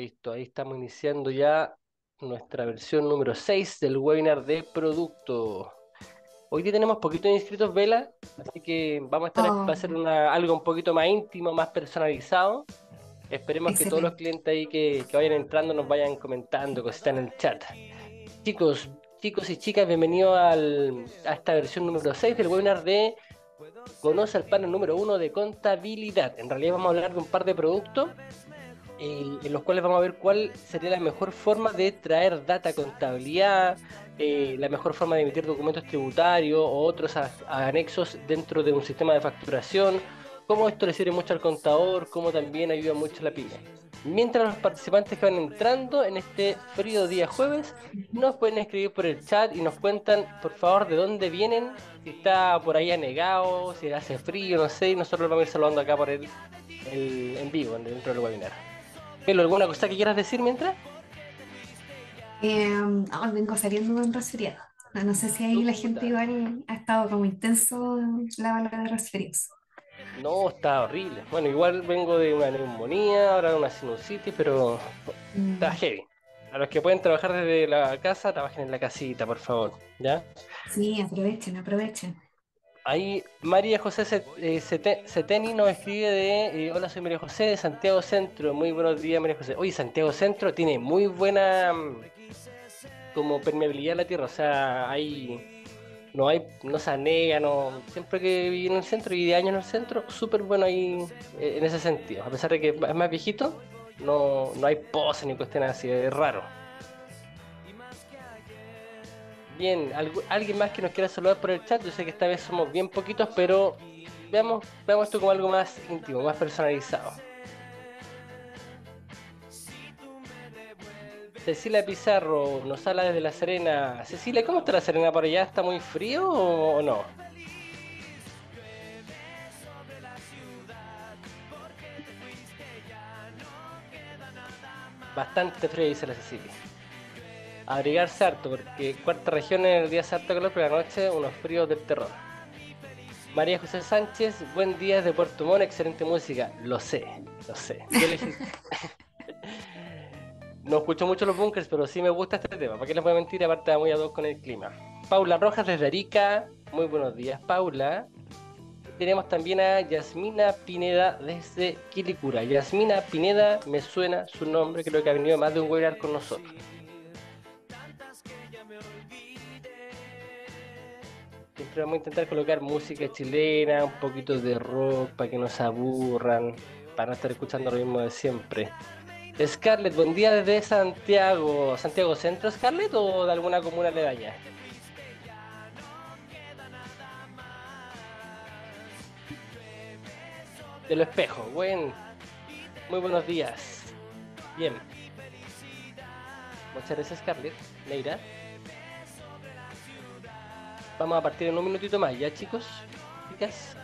Listo, ahí estamos iniciando ya nuestra versión número 6 del webinar de producto. Hoy día tenemos poquitos inscritos, Vela, así que vamos a estar oh. a hacer algo un poquito más íntimo, más personalizado. Esperemos que todos los clientes ahí que, vayan entrando nos vayan comentando cositas en el chat. Chicos, chicos y chicas, bienvenidos a esta versión número 6 del webinar de Conoce el panel número 1 de contabilidad. En realidad vamos a hablar de un par de productos eh, en los cuales vamos a ver cuál sería la mejor forma de traer data contabilidad, eh, la mejor forma de emitir documentos tributarios o otros anexos dentro de un sistema de facturación, cómo esto le sirve mucho al contador, cómo también ayuda mucho a la pyme. Mientras los participantes que van entrando en este frío día jueves nos pueden escribir por el chat y nos cuentan, por favor, de dónde vienen, si está por ahí anegado, si hace frío, no sé, y nosotros lo vamos a ir saludando acá por el en vivo, dentro del webinar. ¿alguna cosa que quieras decir mientras? Eh, vengo saliendo de un resfriado. Ah, no, sé si ahí la gente igual ha estado como intenso la bala de resfriados. No, está horrible. Bueno, igual vengo de una neumonía, ahora de una sinusitis, pero mm. está heavy. A los que pueden trabajar desde la casa, trabajen en la casita, por favor. ¿Ya? Sí, aprovechen, aprovechen. Ahí María José eh, Seteni nos escribe de eh, Hola, soy María José de Santiago Centro. Muy buenos días, María José. Oye, Santiago Centro tiene muy buena mm, como permeabilidad la tierra. O sea, hay no hay no se anega, no siempre que viví en el centro y de años en el centro, súper bueno ahí eh, en ese sentido. A pesar de que es más viejito, no, no hay pose ni cuestiones así, es raro bien. alguien más que nos quiera saludar por el chat. Yo sé que esta vez somos bien poquitos, pero veamos, veamos esto como algo más íntimo, más personalizado. Cecilia Pizarro nos habla desde La Serena. Cecilia, ¿cómo está La Serena por allá? ¿Está muy frío o no? Bastante frío, dice la Cecilia abrigarse harto, porque cuarta región en el día Santa harto pero la noche unos fríos del terror. María José Sánchez, buen día de Puerto Montt, excelente música. Lo sé, lo sé. no escucho mucho los bunkers, pero sí me gusta este tema. ¿Para qué les voy a mentir? Aparte, muy a dos con el clima. Paula Rojas desde Arica, muy buenos días, Paula. Tenemos también a Yasmina Pineda desde Quilicura. Yasmina Pineda, me suena su nombre, creo que ha venido más de un webinar con nosotros. Siempre vamos a intentar colocar música chilena, un poquito de rock para que nos aburran, para no estar escuchando lo mismo de siempre. Scarlett, buen día desde Santiago. ¿Santiago Centro, Scarlett, o de alguna comuna aledaña? De Del espejo, buen. Muy buenos días. Bien. Muchas gracias, Scarlett. Neira. Vamos a partir en un minutito más, ¿ya chicos? Chicas.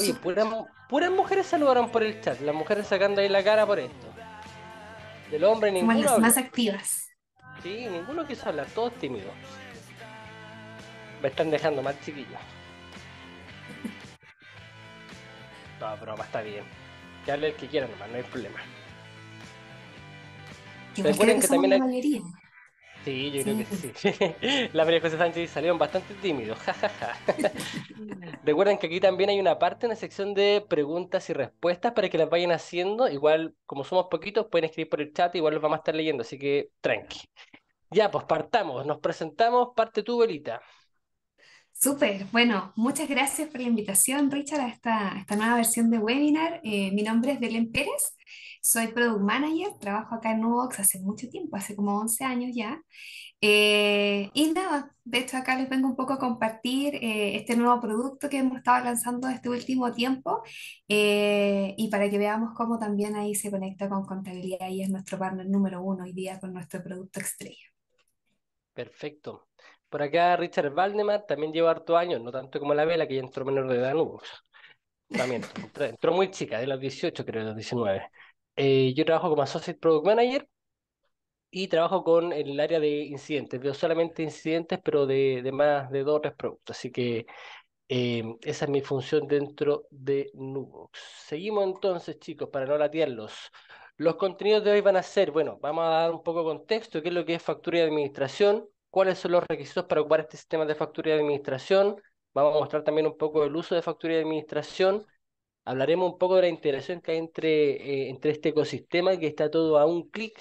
Oye, Puras, mujeres saludaron por el chat, las mujeres sacando ahí la cara por esto. Del hombre ninguno. más activas. Sí, ninguno quiso hablar, todos tímidos. Me están dejando más chiquillos. No, broma, está bien. Que hable el que quiera nomás, no hay problema. Recuerden que, que también hay... Sí, yo creo que sí. La María José Sánchez salieron bastante tímidos. Recuerden que aquí también hay una parte, una sección de preguntas y respuestas para que las vayan haciendo. Igual, como somos poquitos, pueden escribir por el chat, igual los vamos a estar leyendo, así que tranqui. Ya, pues partamos, nos presentamos, parte tú, Belita. Súper, bueno, muchas gracias por la invitación, Richard, a esta, esta nueva versión de webinar. Eh, mi nombre es Belén Pérez soy Product Manager, trabajo acá en Nubox hace mucho tiempo, hace como 11 años ya. Eh, y nada, de hecho acá les vengo un poco a compartir eh, este nuevo producto que hemos estado lanzando este último tiempo eh, y para que veamos cómo también ahí se conecta con contabilidad y es nuestro partner número uno hoy día con nuestro producto estrella. Perfecto. Por acá Richard Valdemar también lleva harto años, no tanto como la vela que ya entró menor de edad en Nubox. También entró, entró muy chica, de los 18 creo, de los 19. Eh, yo trabajo como Associate Product Manager y trabajo con el área de incidentes. Veo solamente incidentes, pero de, más de dos o tres productos. Así que eh, esa es mi función dentro de Nubox. Seguimos entonces, chicos, para no latearlos. Los contenidos de hoy van a ser, bueno, vamos a dar un poco de contexto, qué es lo que es factura y administración, cuáles son los requisitos para ocupar este sistema de factura y administración. Vamos a mostrar también un poco el uso de factura y administración, hablaremos un poco de la interacción que hay eh, entre, este ecosistema que está todo a un clic.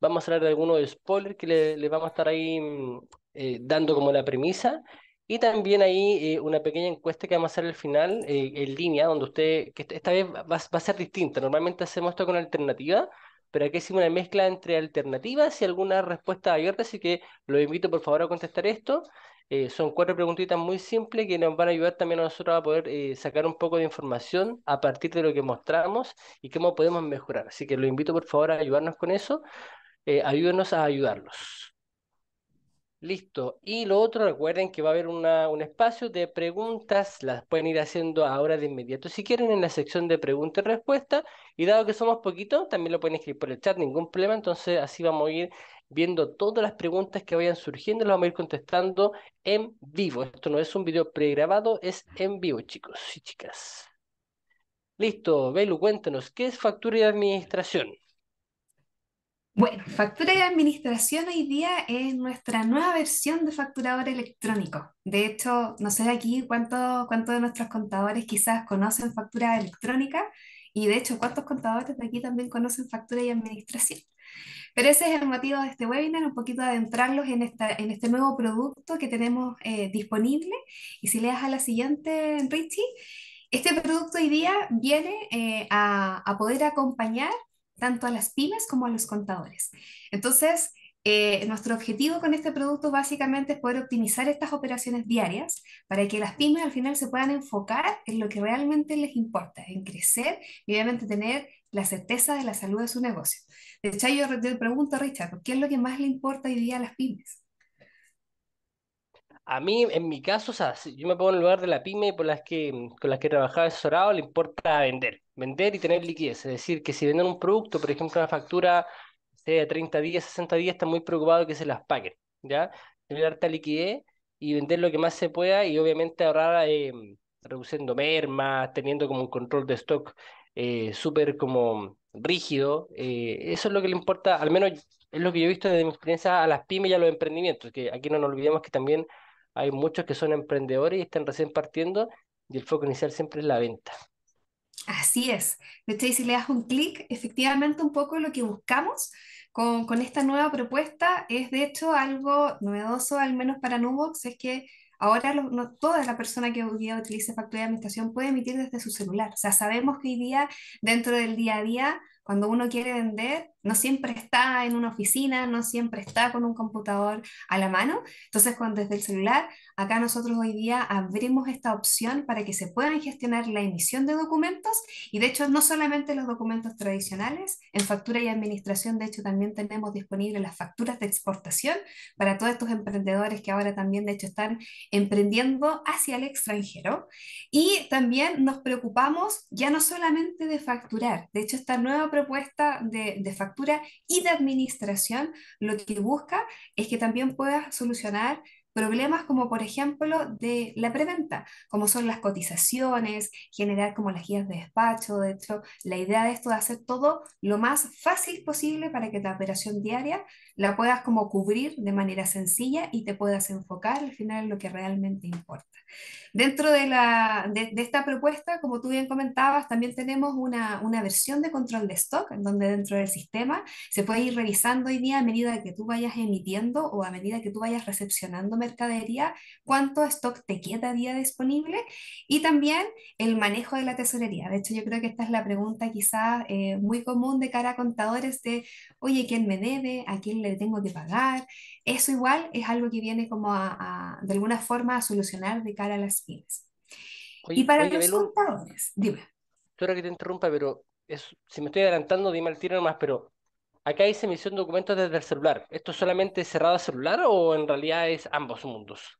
Vamos a hablar de algunos spoilers que les le vamos a estar ahí mm, eh, dando como la premisa. Y también ahí eh, una pequeña encuesta que vamos a hacer al final en línea, donde usted, que esta vez va, a ser distinta. Normalmente hacemos esto con alternativa, pero aquí hicimos una mezcla entre alternativas y alguna respuesta abierta. así que los invito por favor a contestar esto. Eh, son cuatro preguntitas muy simples que nos van a ayudar también a nosotros a poder eh, sacar un poco de información a partir de lo que mostramos y cómo podemos mejorar. Así que los invito por favor a ayudarnos con eso. Eh, ayúdenos a ayudarlos. Listo. Y lo otro, recuerden que va a haber un espacio de preguntas. Las pueden ir haciendo ahora de inmediato si quieren en la sección de preguntas y respuestas. Y dado que somos poquitos, también lo pueden escribir por el chat, ningún problema. Entonces así vamos a ir viendo todas las preguntas que vayan surgiendo, las vamos a ir contestando en vivo. Esto no es un video pregrabado, es en vivo, chicos y chicas. Listo, Belu, cuéntanos, ¿qué es factura y administración? Bueno, factura y administración hoy día es nuestra nueva versión de facturador electrónico. De hecho, no sé aquí cuántos de nuestros contadores quizás conocen factura electrónica y de hecho cuántos contadores de aquí también conocen factura y administración. Pero ese es el motivo de este webinar, un poquito adentrarlos en, esta, en este nuevo producto que tenemos eh, disponible. Y si le das a la siguiente, Richie, este producto hoy día viene eh, a, poder acompañar tanto a las pymes como a los contadores. Entonces, eh, nuestro objetivo con este producto básicamente es poder optimizar estas operaciones diarias para que las pymes al final se puedan enfocar en lo que realmente les importa, en crecer y obviamente tener la certeza de la salud de su negocio. De hecho, yo le pregunto a Richard, ¿qué es lo que más le importa hoy día a las pymes? A mí, en mi caso, o sea, yo me pongo en el lugar de la pyme por las que, con las que trabajaba asesorado, le importa vender, vender y tener liquidez. Es decir, que si venden un producto, por ejemplo, una factura de 30 días, 60 días, están muy preocupados que se las paguen, ¿ya? Tener harta liquidez y vender lo que más se pueda y obviamente ahorrar eh, reduciendo mermas, teniendo como un control de stock eh, súper como rígido. Eh, eso es lo que le importa, al menos es lo que yo he visto desde mi experiencia a las pymes y a los emprendimientos, que aquí no nos olvidemos que también hay muchos que son emprendedores y están recién partiendo y el foco inicial siempre es la venta. Así es. De hecho, si le das un clic, efectivamente un poco lo que buscamos con, con, esta nueva propuesta es de hecho algo novedoso, al menos para Nubox, es que Ahora no, toda la persona que hoy día utilice factura de administración puede emitir desde su celular. O sea, sabemos que hoy día, dentro del día a día, cuando uno quiere vender, no siempre está en una oficina, no siempre está con un computador a la mano. Entonces, cuando desde el celular, acá nosotros hoy día abrimos esta opción para que se puedan gestionar la emisión de documentos y de hecho no solamente los documentos tradicionales, en factura y administración de hecho también tenemos disponibles las facturas de exportación para todos estos emprendedores que ahora también de hecho están emprendiendo hacia el extranjero y también nos preocupamos ya no solamente de facturar, de hecho esta nueva propuesta de, factura y de administración lo que busca es que también puedas solucionar problemas como por ejemplo de la preventa, como son las cotizaciones, generar como las guías de despacho, de hecho la idea de esto es hacer todo lo más fácil posible para que tu operación diaria la puedas como cubrir de manera sencilla y te puedas enfocar al final en lo que realmente importa. Dentro de, esta propuesta, como tú bien comentabas, también tenemos una, versión de control de stock, en donde dentro del sistema se puede ir revisando hoy día a medida que tú vayas emitiendo o a medida que tú vayas recepcionando mercadería, cuánto stock te queda día disponible y también el manejo de la tesorería. De hecho, yo creo que esta es la pregunta quizás eh, muy común de cara a contadores de, oye, ¿quién me debe? ¿A quién le tengo que pagar? Eso igual es algo que viene como a, de alguna forma a solucionar de cara a las pymes. y para los contadores, dime. Espero que te interrumpa, pero si me estoy adelantando, dime el tiro nomás, pero Acá dice emisión de documentos desde el celular. ¿Esto es solamente cerrado celular o en realidad es ambos mundos?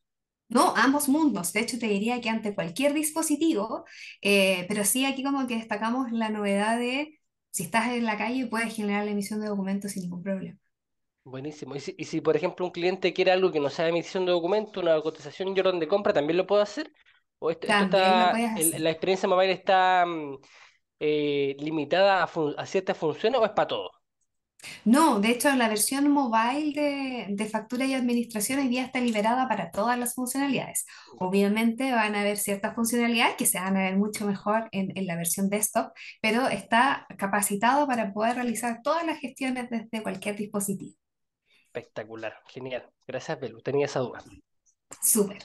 No, ambos mundos. De hecho, te diría que ante cualquier dispositivo, eh, pero sí aquí como que destacamos la novedad de si estás en la calle puedes generar la emisión de documentos sin ningún problema. Buenísimo. Y si, por ejemplo un cliente quiere algo que no sea emisión de documentos, una cotización y orden de compra, ¿también lo puedo hacer? ¿O hacer. la experiencia mobile está mm, eh, limitada a, a ciertas funciones o es para todo? No, de hecho la versión mobile de, factura y administración hoy día está liberada para todas las funcionalidades. Obviamente van a haber ciertas funcionalidades que se van a ver mucho mejor en, la versión desktop, pero está capacitado para poder realizar todas las gestiones desde cualquier dispositivo. Espectacular, genial. Gracias, Belu. Tenía esa duda. Súper.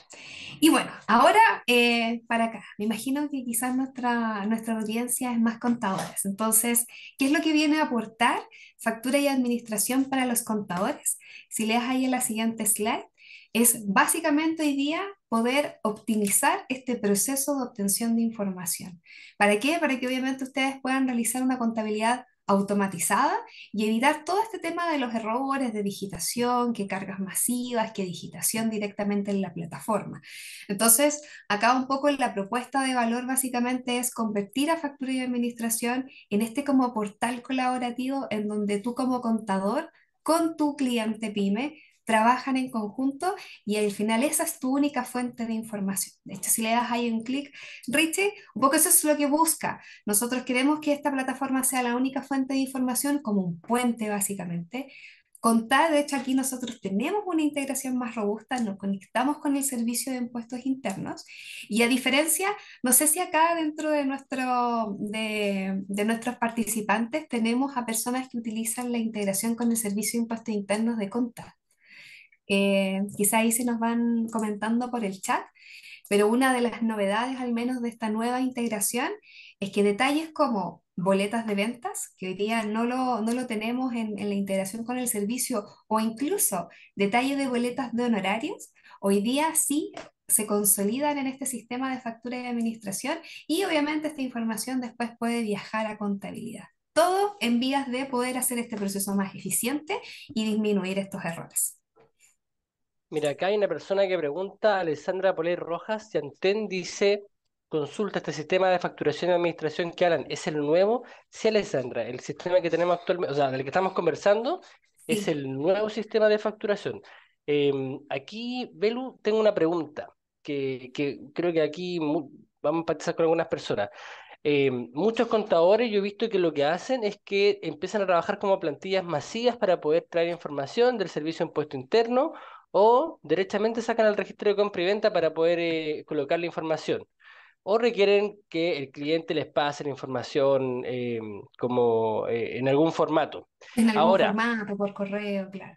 Y bueno, ahora eh, para acá. Me imagino que quizás nuestra, nuestra audiencia es más contadores. Entonces, ¿qué es lo que viene a aportar factura y administración para los contadores? Si leas ahí en la siguiente slide, es básicamente hoy día poder optimizar este proceso de obtención de información. ¿Para qué? Para que obviamente ustedes puedan realizar una contabilidad automatizada y evitar todo este tema de los errores de digitación, que cargas masivas, que digitación directamente en la plataforma. Entonces, acá un poco la propuesta de valor básicamente es convertir a factura y administración en este como portal colaborativo en donde tú como contador con tu cliente pyme trabajan en conjunto y al final esa es tu única fuente de información. De hecho, si le das ahí un clic, Richie, un poco eso es lo que busca. Nosotros queremos que esta plataforma sea la única fuente de información como un puente básicamente. Contar, de hecho aquí nosotros tenemos una integración más robusta, nos conectamos con el servicio de impuestos internos y a diferencia, no sé si acá dentro de, nuestro, de, de nuestros participantes tenemos a personas que utilizan la integración con el servicio de impuestos internos de CONTAD quizá ahí se nos van comentando por el chat, pero una de las novedades al menos de esta nueva integración es que detalles como boletas de ventas, que hoy día no lo, tenemos en, en la integración con el servicio, o incluso detalles de boletas de honorarios, hoy día sí se consolidan en este sistema de factura y administración y obviamente esta información después puede viajar a contabilidad. Todo en vías de poder hacer este proceso más eficiente y disminuir estos errores. Mira, acá hay una persona que pregunta, Alessandra Poler Rojas, Anten, dice, consulta este sistema de facturación y administración que Alan ¿es el nuevo? Sí, Alessandra, el sistema que tenemos actualmente, o sea, del que estamos conversando, es el nuevo sistema de facturación. Em, aquí, Belu, tengo una pregunta, que, creo que aquí vamos a empatizar con algunas personas. Em, muchos contadores yo he visto que lo que hacen es que empiezan a trabajar como plantillas masivas para poder traer información del servicio de impuesto interno o directamente sacan el registro de compra y venta para poder eh, colocar la información. O requieren que el cliente les pase la información eh, como eh, en algún formato. En algún Ahora, formato, por correo, claro.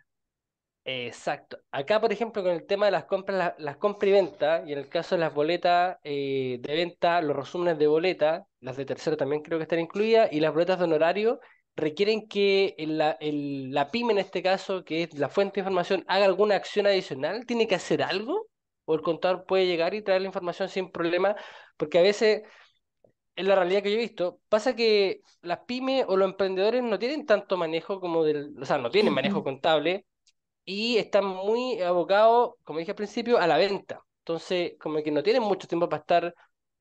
Exacto. Acá, por ejemplo, con el tema de las compras, las compras y venta, y en el caso de las boletas de venta, los resúmenes de boleta, las de tercero también creo que están incluidas, y las boletas de honorario, requieren que la pyme en este caso, que es la fuente de información, haga alguna acción adicional, tiene que hacer algo, o el contador puede llegar y traer la información sin problema, porque a veces, en la realidad que yo he visto, pasa que las pymes o los emprendedores no tienen tanto manejo como del, o sea, no tienen manejo contable y están muy abocados, como dije al principio, a la venta. Entonces, como que no tienen mucho tiempo para estar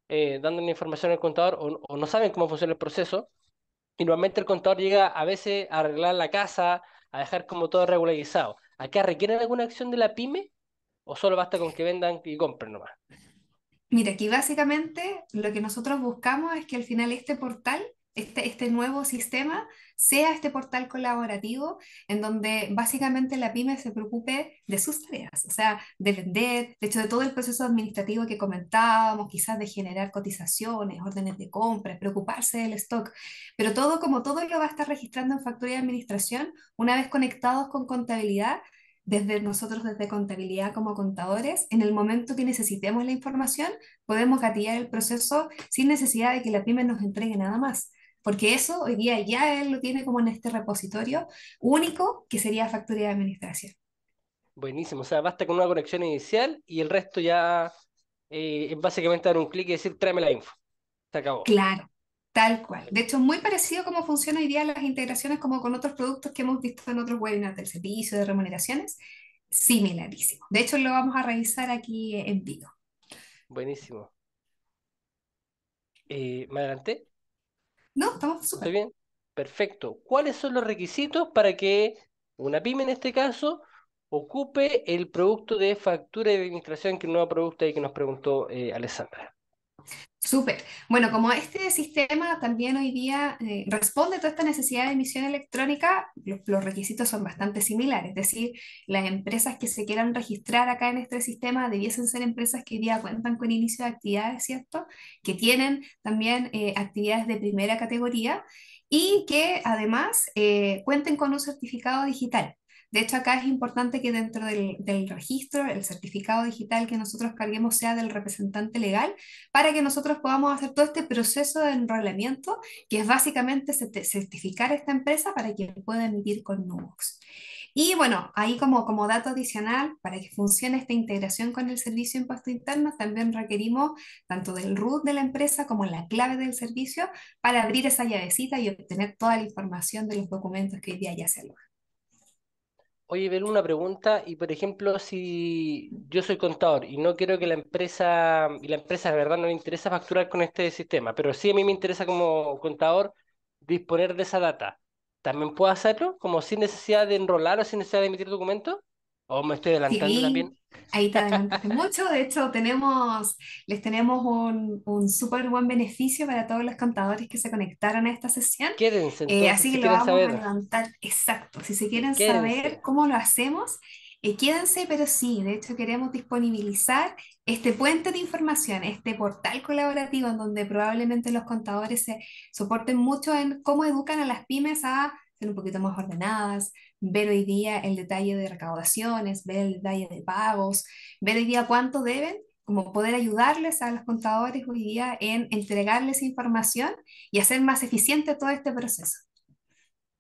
eh, dando la información al contador o, o no saben cómo funciona el proceso y normalmente el contador llega a veces a arreglar la casa, a dejar como todo regularizado. qué requieren alguna acción de la pyme o solo basta con que vendan y compren nomás? Mira, aquí básicamente lo que nosotros buscamos es que al final este portal este, este nuevo sistema sea este portal colaborativo en donde básicamente la pyme se preocupe de sus tareas, o sea, de vender, de hecho de todo el proceso administrativo que comentábamos, quizás de generar cotizaciones, órdenes de compra, preocuparse del stock, pero todo como todo lo va a estar registrando en factura de administración una vez conectados con contabilidad desde nosotros, desde contabilidad como contadores, en el momento que necesitemos la información, podemos gatillar el proceso sin necesidad de que la pyme nos entregue nada más porque eso hoy día ya él lo tiene como en este repositorio único que sería factura de administración. Buenísimo, o sea, basta con una conexión inicial y el resto ya eh, es básicamente dar un clic y decir tráeme la info. Se acabó. Claro, tal cual. De hecho, muy parecido como funciona hoy día las integraciones como con otros productos que hemos visto en otros webinars del servicio de remuneraciones, similarísimo. De hecho, lo vamos a revisar aquí en vivo. Buenísimo. Eh, ¿Me adelanté? No, estamos súper bien. Perfecto. ¿Cuáles son los requisitos para que una pyme en este caso ocupe el producto de factura de administración que el nuevo producto ahí que nos preguntó eh, Alessandra? Súper. Bueno, como este sistema también hoy día eh, responde a toda esta necesidad de emisión electrónica, los, requisitos son bastante similares. Es decir, las empresas que se quieran registrar acá en este sistema debiesen ser empresas que hoy día cuentan con inicio de actividades, ¿cierto? Que tienen también eh, actividades de primera categoría y que además eh, cuenten con un certificado digital de hecho, acá es importante que dentro del, registro, el certificado digital que nosotros carguemos sea del representante legal, para que nosotros podamos hacer todo este proceso de enrolamiento, que es básicamente certificar esta empresa para que pueda emitir con Nubox. Y bueno, ahí como, como dato adicional, para que funcione esta integración con el servicio de impuesto interno, también requerimos tanto del root de la empresa como la clave del servicio para abrir esa llavecita y obtener toda la información de los documentos que hoy día ya se alojan. Oye, Belu, una pregunta, y por ejemplo, si yo soy contador y no quiero que la empresa, y la empresa de verdad no le interesa facturar con este sistema, pero sí a mí me interesa como contador disponer de esa data, ¿también puedo hacerlo como sin necesidad de enrolar o sin necesidad de emitir documentos? ¿O estoy adelantando también? Ahí te adelantaste mucho. De hecho, tenemos, les tenemos un, súper buen beneficio para todos los contadores que se conectaron a esta sesión. Quédense. Eh, así que lo vamos saber. a adelantar. Exacto. Si se quieren saber cómo lo hacemos, eh, quédense, pero sí, de hecho queremos disponibilizar este puente de información, este portal colaborativo en donde probablemente los contadores se soporten mucho en cómo educan a las pymes a ser un poquito más ordenadas, ver hoy día el detalle de recaudaciones, ver el detalle de pagos, ver hoy día cuánto deben, como poder ayudarles a los contadores hoy día en entregarles información y hacer más eficiente todo este proceso.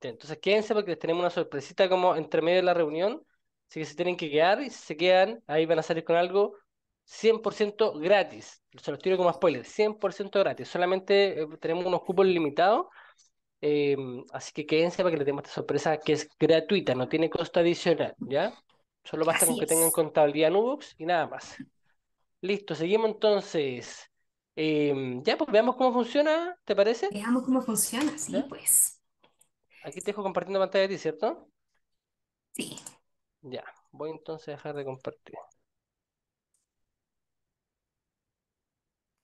Entonces quédense porque les tenemos una sorpresita como entre medio de la reunión, así que se tienen que quedar y si se quedan, ahí van a salir con algo 100% gratis. Se los tiro como spoiler, 100% gratis. Solamente eh, tenemos unos cupos limitados Em, así que quédense para que les demos esta sorpresa que es gratuita, no tiene costo adicional, ¿ya? Solo basta con que tengan contabilidad Nubox y nada más. Listo, seguimos entonces. Em, ya, pues veamos cómo funciona, ¿te parece? Veamos cómo funciona, sí, pues. Aquí te dejo compartiendo pantalla ¿cierto? Sí. Ya, voy entonces a dejar de compartir.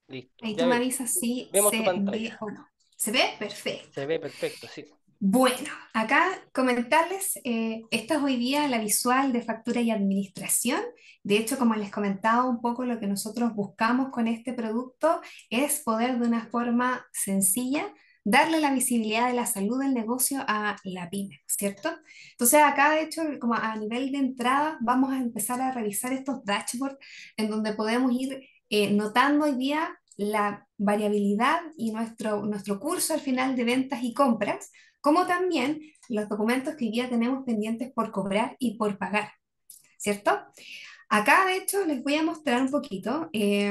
Listo. Ahí tú me avisas si vemos se tu pantalla. o no. ¿Se ve? Perfecto. Se ve perfecto, sí. Bueno, acá comentarles, eh, esta es hoy día la visual de factura y administración. De hecho, como les comentaba un poco, lo que nosotros buscamos con este producto es poder de una forma sencilla darle la visibilidad de la salud del negocio a la pyme, ¿cierto? Entonces acá, de hecho, como a nivel de entrada, vamos a empezar a revisar estos dashboards en donde podemos ir eh, notando hoy día la variabilidad y nuestro, nuestro curso al final de ventas y compras, como también los documentos que hoy día tenemos pendientes por cobrar y por pagar, ¿cierto? Acá, de hecho, les voy a mostrar un poquito eh,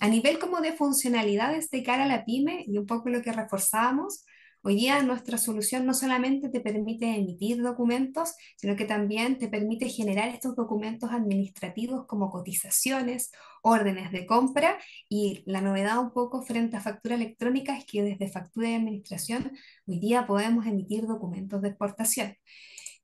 a nivel como de funcionalidades de cara a la pyme y un poco lo que reforzábamos. Hoy día nuestra solución no solamente te permite emitir documentos, sino que también te permite generar estos documentos administrativos como cotizaciones, órdenes de compra y la novedad un poco frente a factura electrónica es que desde factura de administración hoy día podemos emitir documentos de exportación.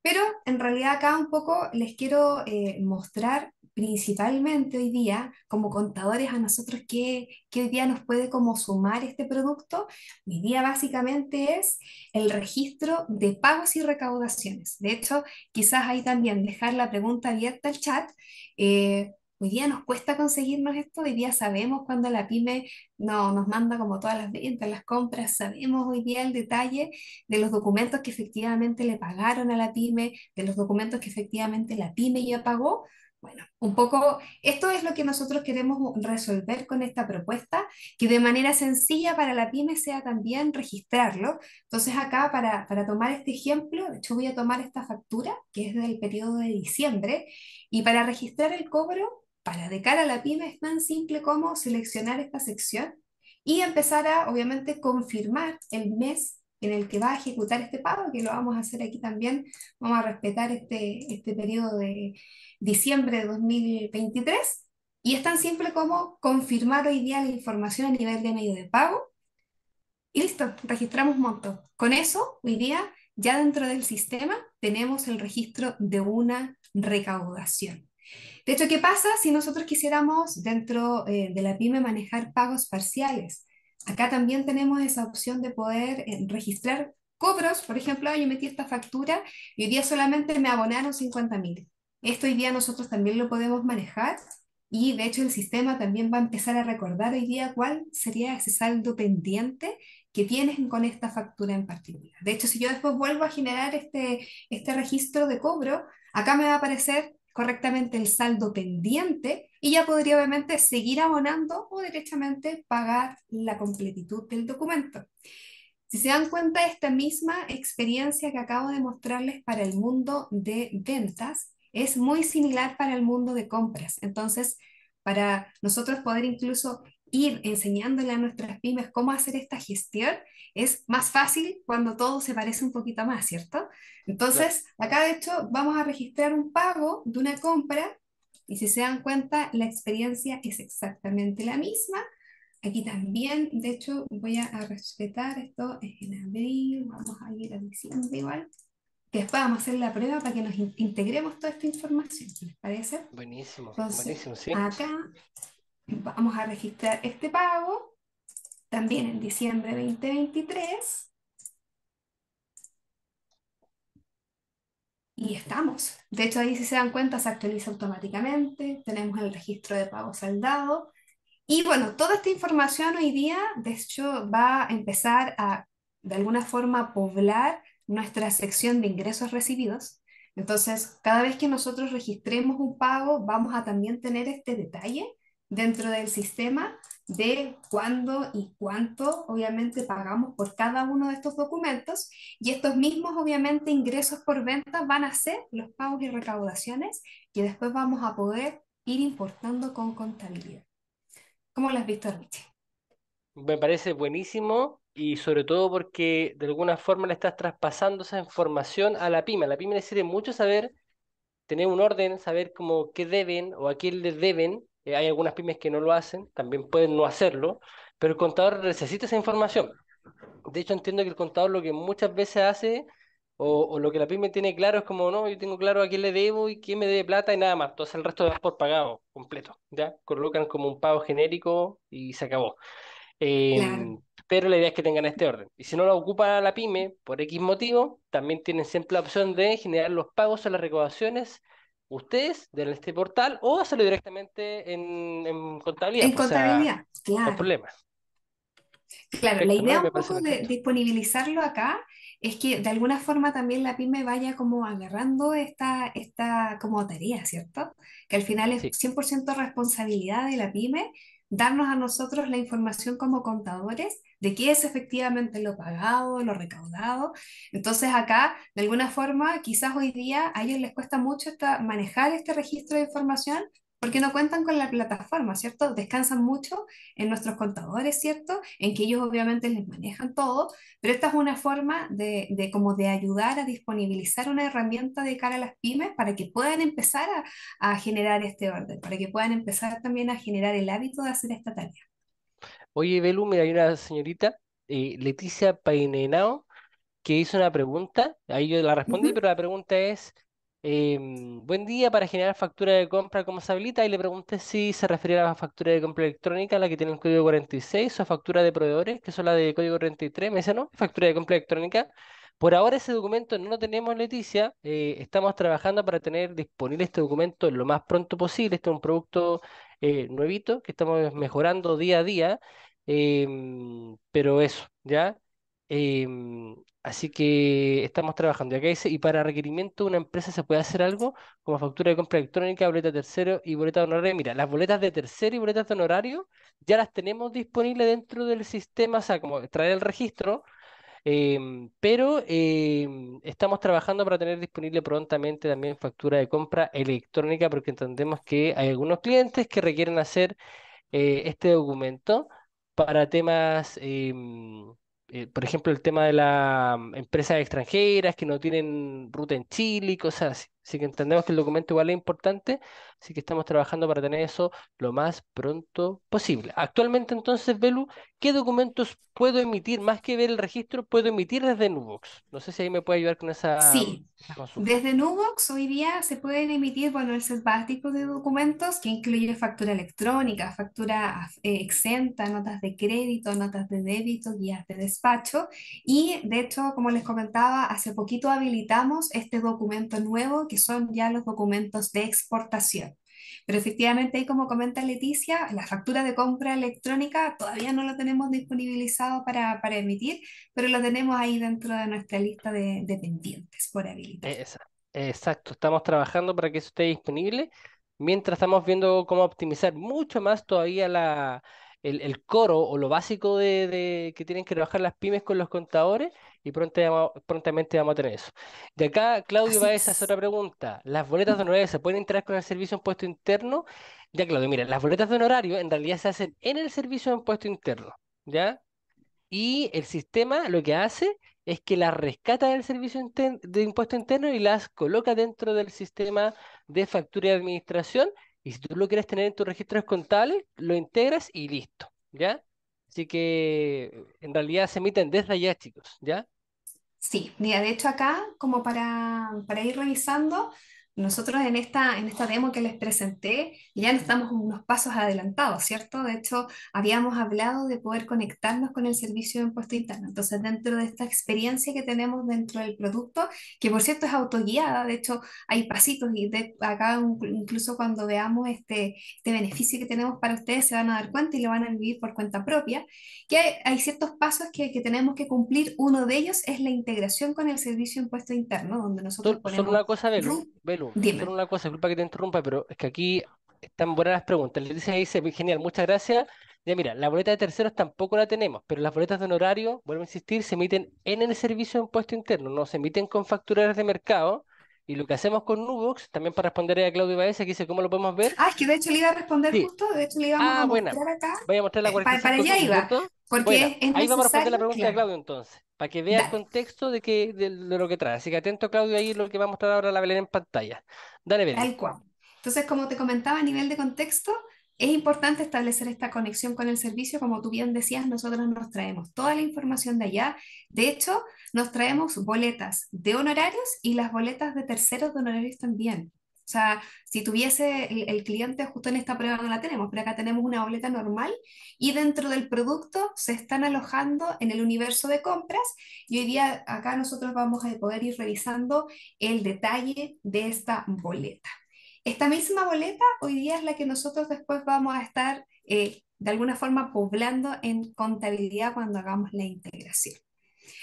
Pero en realidad acá un poco les quiero eh, mostrar principalmente hoy día, como contadores a nosotros, qué, hoy día nos puede como sumar este producto. Hoy día básicamente es el registro de pagos y recaudaciones. De hecho, quizás ahí también dejar la pregunta abierta al chat. Eh, Hoy día nos cuesta conseguirnos esto, hoy día sabemos cuando la pyme no, nos manda como todas las ventas, las compras, sabemos hoy día el detalle de los documentos que efectivamente le pagaron a la pyme, de los documentos que efectivamente la pyme ya pagó, bueno, un poco, esto es lo que nosotros queremos resolver con esta propuesta, que de manera sencilla para la pyme sea también registrarlo. Entonces acá, para, para tomar este ejemplo, de hecho voy a tomar esta factura, que es del periodo de diciembre, y para registrar el cobro para de cara a la pyme es tan simple como seleccionar esta sección y empezar a, obviamente, confirmar el mes en el que va a ejecutar este pago, que lo vamos a hacer aquí también. Vamos a respetar este, este periodo de diciembre de 2023. Y es tan simple como confirmar hoy día la información a nivel de medio de pago. Y listo, registramos monto. Con eso, hoy día, ya dentro del sistema, tenemos el registro de una recaudación. De hecho, ¿qué pasa si nosotros quisiéramos dentro eh, de la pyme manejar pagos parciales? Acá también tenemos esa opción de poder eh, registrar cobros. Por ejemplo, yo metí esta factura y hoy día solamente me abonaron 50.000. mil. Esto hoy día nosotros también lo podemos manejar y de hecho el sistema también va a empezar a recordar hoy día cuál sería ese saldo pendiente que tienes con esta factura en particular. De hecho, si yo después vuelvo a generar este, este registro de cobro, acá me va a aparecer correctamente el saldo pendiente y ya podría obviamente seguir abonando o derechamente pagar la completitud del documento. Si se dan cuenta, esta misma experiencia que acabo de mostrarles para el mundo de ventas es muy similar para el mundo de compras. Entonces, para nosotros poder incluso ir enseñándole a nuestras pymes cómo hacer esta gestión es más fácil cuando todo se parece un poquito más, ¿cierto? Entonces, acá de hecho vamos a registrar un pago de una compra y si se dan cuenta, la experiencia es exactamente la misma. Aquí también, de hecho, voy a, respetar esto en abril, vamos a ir a diciembre igual. después vamos a hacer la prueba para que nos integremos toda esta información, ¿les parece? Buenísimo, buenísimo, sí. Acá Vamos a registrar este pago también en diciembre 2023. Y estamos. De hecho, ahí si se dan cuenta, se actualiza automáticamente. Tenemos el registro de pago saldado. Y bueno, toda esta información hoy día, de hecho, va a empezar a, de alguna forma, poblar nuestra sección de ingresos recibidos. Entonces, cada vez que nosotros registremos un pago, vamos a también tener este detalle dentro del sistema de cuándo y cuánto obviamente pagamos por cada uno de estos documentos y estos mismos obviamente ingresos por venta van a ser los pagos y recaudaciones que después vamos a poder ir importando con contabilidad. ¿Cómo lo has visto, Me parece buenísimo y sobre todo porque de alguna forma le estás traspasando esa información a la pyme. A la pyme le sirve mucho saber, tener un orden, saber cómo qué deben o a quién le deben eh, hay algunas pymes que no lo hacen, también pueden no hacerlo, pero el contador necesita esa información. De hecho, entiendo que el contador lo que muchas veces hace, o, lo que la pyme tiene claro, es como, no, yo tengo claro a quién le debo y quién me debe plata y nada más. Todo el resto es por pagado, completo. ¿ya? Colocan como un pago genérico y se acabó. Em, pero la idea es que tengan este orden. Y si no lo ocupa la pyme por X motivo, también tienen siempre la opción de generar los pagos o las recaudaciones ustedes desde este portal o hacerlo directamente en, en contabilidad. En pues, contabilidad, claro. No Claro, la idea un poco de disponibilizarlo acá es que de alguna forma también la pyme vaya como agarrando esta, esta como tarea, ¿cierto? Que al final es 100% responsabilidad de la pyme darnos a nosotros la información como contadores de qué es efectivamente lo pagado, lo recaudado. Entonces acá, de alguna forma, quizás hoy día a ellos les cuesta mucho manejar este registro de información porque no cuentan con la plataforma, ¿cierto? Descansan mucho en nuestros contadores, ¿cierto? En que ellos obviamente les manejan todo, pero esta es una forma de, de ayudar a disponibilizar una herramienta de cara a las pymes para que puedan empezar a generar este orden, para que puedan empezar también a generar el hábito de hacer esta tarea. Oye, Belú, mira, hay una señorita, eh, Leticia Painenao, que hizo una pregunta, ahí yo la respondí, pero la pregunta es, em, buen día, para generar factura de compra, ¿cómo se habilita? Y le pregunté si se refería a la factura de compra electrónica, la que tiene el código 46, o factura de proveedores, que son la de código 43, me dice, no, factura de compra electrónica. Por ahora ese documento no lo tenemos, Leticia. Eh, estamos trabajando para tener disponible este documento lo más pronto posible. Este es un producto eh, nuevito, que estamos mejorando día a día, em, pero eso, ¿ya? Em, así que estamos trabajando. Y y para requerimiento de una empresa se puede hacer algo como factura de compra electrónica, boleta tercero y boleta de honorario. Mira, las boletas de tercero y boletas de honorario ya las tenemos disponibles dentro del sistema, o sea, como traer el registro, Em, pero em, estamos trabajando para tener disponible prontamente también factura de compra electrónica porque entendemos que hay algunos clientes que requieren hacer eh, este documento para temas, em, eh, por ejemplo, el tema de las empresas extranjeras que no tienen ruta en Chile y cosas así. Así que entendemos que el documento igual es importante, así que estamos trabajando para tener eso lo más pronto posible. Actualmente entonces, Belu, ¿qué documentos puedo emitir? Más que ver el registro, puedo emitir desde Nubox. No sé si ahí me puede ayudar con esa Sí, desde Nubox hoy día se pueden emitir, bueno, el set básico de documentos que incluye factura electrónica, factura eh, exenta, notas de crédito, notas de débito, guías de despacho. Y de hecho, como les comentaba, hace poquito habilitamos este documento nuevo que que son ya los documentos de exportación. Pero efectivamente, ahí como comenta Leticia, la factura de compra electrónica todavía no lo tenemos disponibilizado para, para emitir, pero lo tenemos ahí dentro de nuestra lista de, de pendientes por habilitar. E-, exacto, estamos trabajando para que eso esté disponible, mientras estamos viendo cómo optimizar mucho más todavía la, el, coro o lo básico de, de, que tienen que trabajar las pymes con los contadores y pronto prontamente vamos a tener eso. De acá, Claudio va a hacer otra pregunta. ¿Las boletas de honorario se pueden entrar con el servicio de impuesto interno? Ya, Claudio, mira, las boletas de honorario en realidad se hacen en el servicio de impuesto interno, ¿ya? Y el sistema lo que hace es que las rescata del servicio de impuesto interno y las coloca dentro del sistema de factura y administración. Y si tú lo quieres tener en tus registros contables, lo integras y listo, ¿ya? Así que en realidad se emiten desde allá, chicos, ¿ya? Sí, mira, de hecho acá, como para, para ir revisando, nosotros en esta, en esta demo que les presenté ya estamos unos pasos adelantados, ¿cierto? De hecho, habíamos hablado de poder conectarnos con el servicio de impuesto interno. Entonces, dentro de esta experiencia que tenemos dentro del producto, que por cierto es autoguiada, de hecho hay pasitos y de acá incluso cuando veamos este, este beneficio que tenemos para ustedes se van a dar cuenta y lo van a vivir por cuenta propia, que hay, ciertos pasos que, tenemos que cumplir. Uno de ellos es la integración con el servicio de impuesto interno, donde nosotros... ponemos... una cosa, una cosa, disculpa que te interrumpa, pero es que aquí están buenas las preguntas. dices dice, genial, muchas gracias. Ya mira, la boleta de terceros tampoco la tenemos, pero las boletas de honorario, vuelvo a insistir, se emiten en el servicio de impuesto interno, no se emiten con facturas de mercado, y lo que hacemos con Nubox, también para responder a Claudio Baeza, aquí dice cómo lo podemos ver. Ah, es que de hecho le iba a responder justo, de hecho le íbamos ah, a mostrar acá. Voy a mostrar la eh, Para, para allá iba, porque bueno, Ahí vamos a responder la pregunta a de Claudio entonces, para que vea el contexto de, que, de, lo que trae. Así que atento Claudio ahí lo que va a mostrar ahora la Belén en pantalla. Dale, Belén. Tal cual. Entonces, como te comentaba, a nivel de contexto, es importante establecer esta conexión con el servicio, como tú bien decías, nosotros nos traemos toda la información de allá. De hecho, nos traemos boletas de honorarios y las boletas de terceros de honorarios también. O sea, si tuviese el, el, cliente justo en esta prueba no la tenemos, pero acá tenemos una boleta normal y dentro del producto se están alojando en el universo de compras y hoy día acá nosotros vamos a poder ir revisando el detalle de esta boleta. Esta misma boleta hoy día es la que nosotros después vamos a estar eh, de alguna forma poblando en contabilidad cuando hagamos la integración.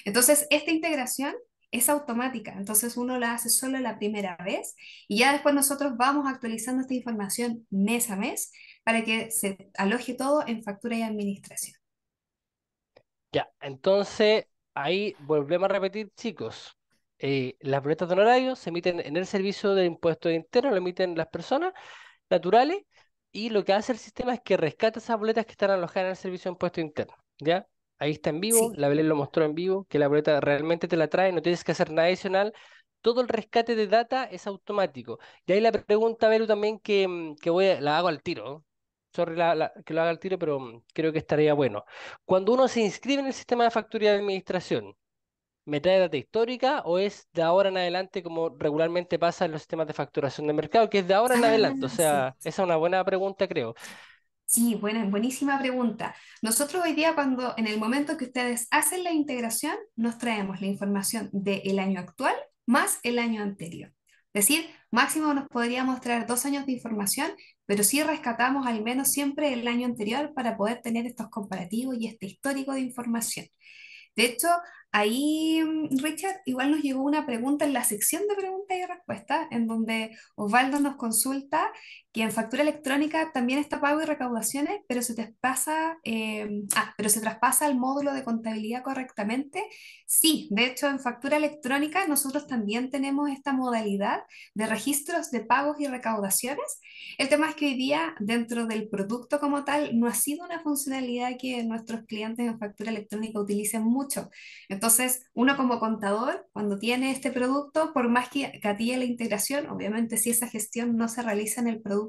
Entonces, esta integración es automática, entonces uno la hace solo la primera vez y ya después nosotros vamos actualizando esta información mes a mes para que se aloje todo en factura y administración. Ya, entonces ahí volvemos a repetir, chicos, eh, las boletas de honorarios se emiten en el servicio de impuesto interno, lo emiten las personas naturales, y lo que hace el sistema es que rescata esas boletas que están alojadas en el servicio de impuesto interno ¿Ya? Ahí está en vivo, la Belén lo mostró en vivo, que la boleta realmente te la trae, no tienes que hacer nada adicional, todo el rescate de data es automático. Y ahí la pregunta, belu también que, mm, voy la hago al tiro. Sorry que lo haga al tiro, pero mm, creo que estaría bueno. Cuando uno se inscribe en el sistema de facturía de administración, ¿Me trae data histórica o es de ahora en adelante como regularmente pasa en los sistemas de facturación de mercado, que es de ahora en ah, adelante? O sea, esa es una buena pregunta, creo. Sí, buena, buenísima pregunta. Nosotros hoy día, cuando en el momento que ustedes hacen la integración, nos traemos la información del año actual más el año anterior. Es decir, máximo nos podría mostrar dos años de información, pero sí rescatamos al menos siempre el año anterior para poder tener estos comparativos y este histórico de información. De hecho, Ahí, mm, Richard, igual nos llegó una pregunta en la sección de preguntas y respuestas, en donde Osvaldo nos consulta que en factura electrónica también está pago y recaudaciones, pero se, te pasa, eh, ah, pero se traspasa al módulo de contabilidad correctamente. Sí, de hecho, en factura electrónica nosotros también tenemos esta modalidad de registros de pagos y recaudaciones. El tema es que hoy día, dentro del producto como tal, no ha sido una funcionalidad que nuestros clientes en factura electrónica utilicen mucho. Entonces, uno como contador, cuando tiene este producto, por más que catille la integración, obviamente si esa gestión no se realiza en el producto,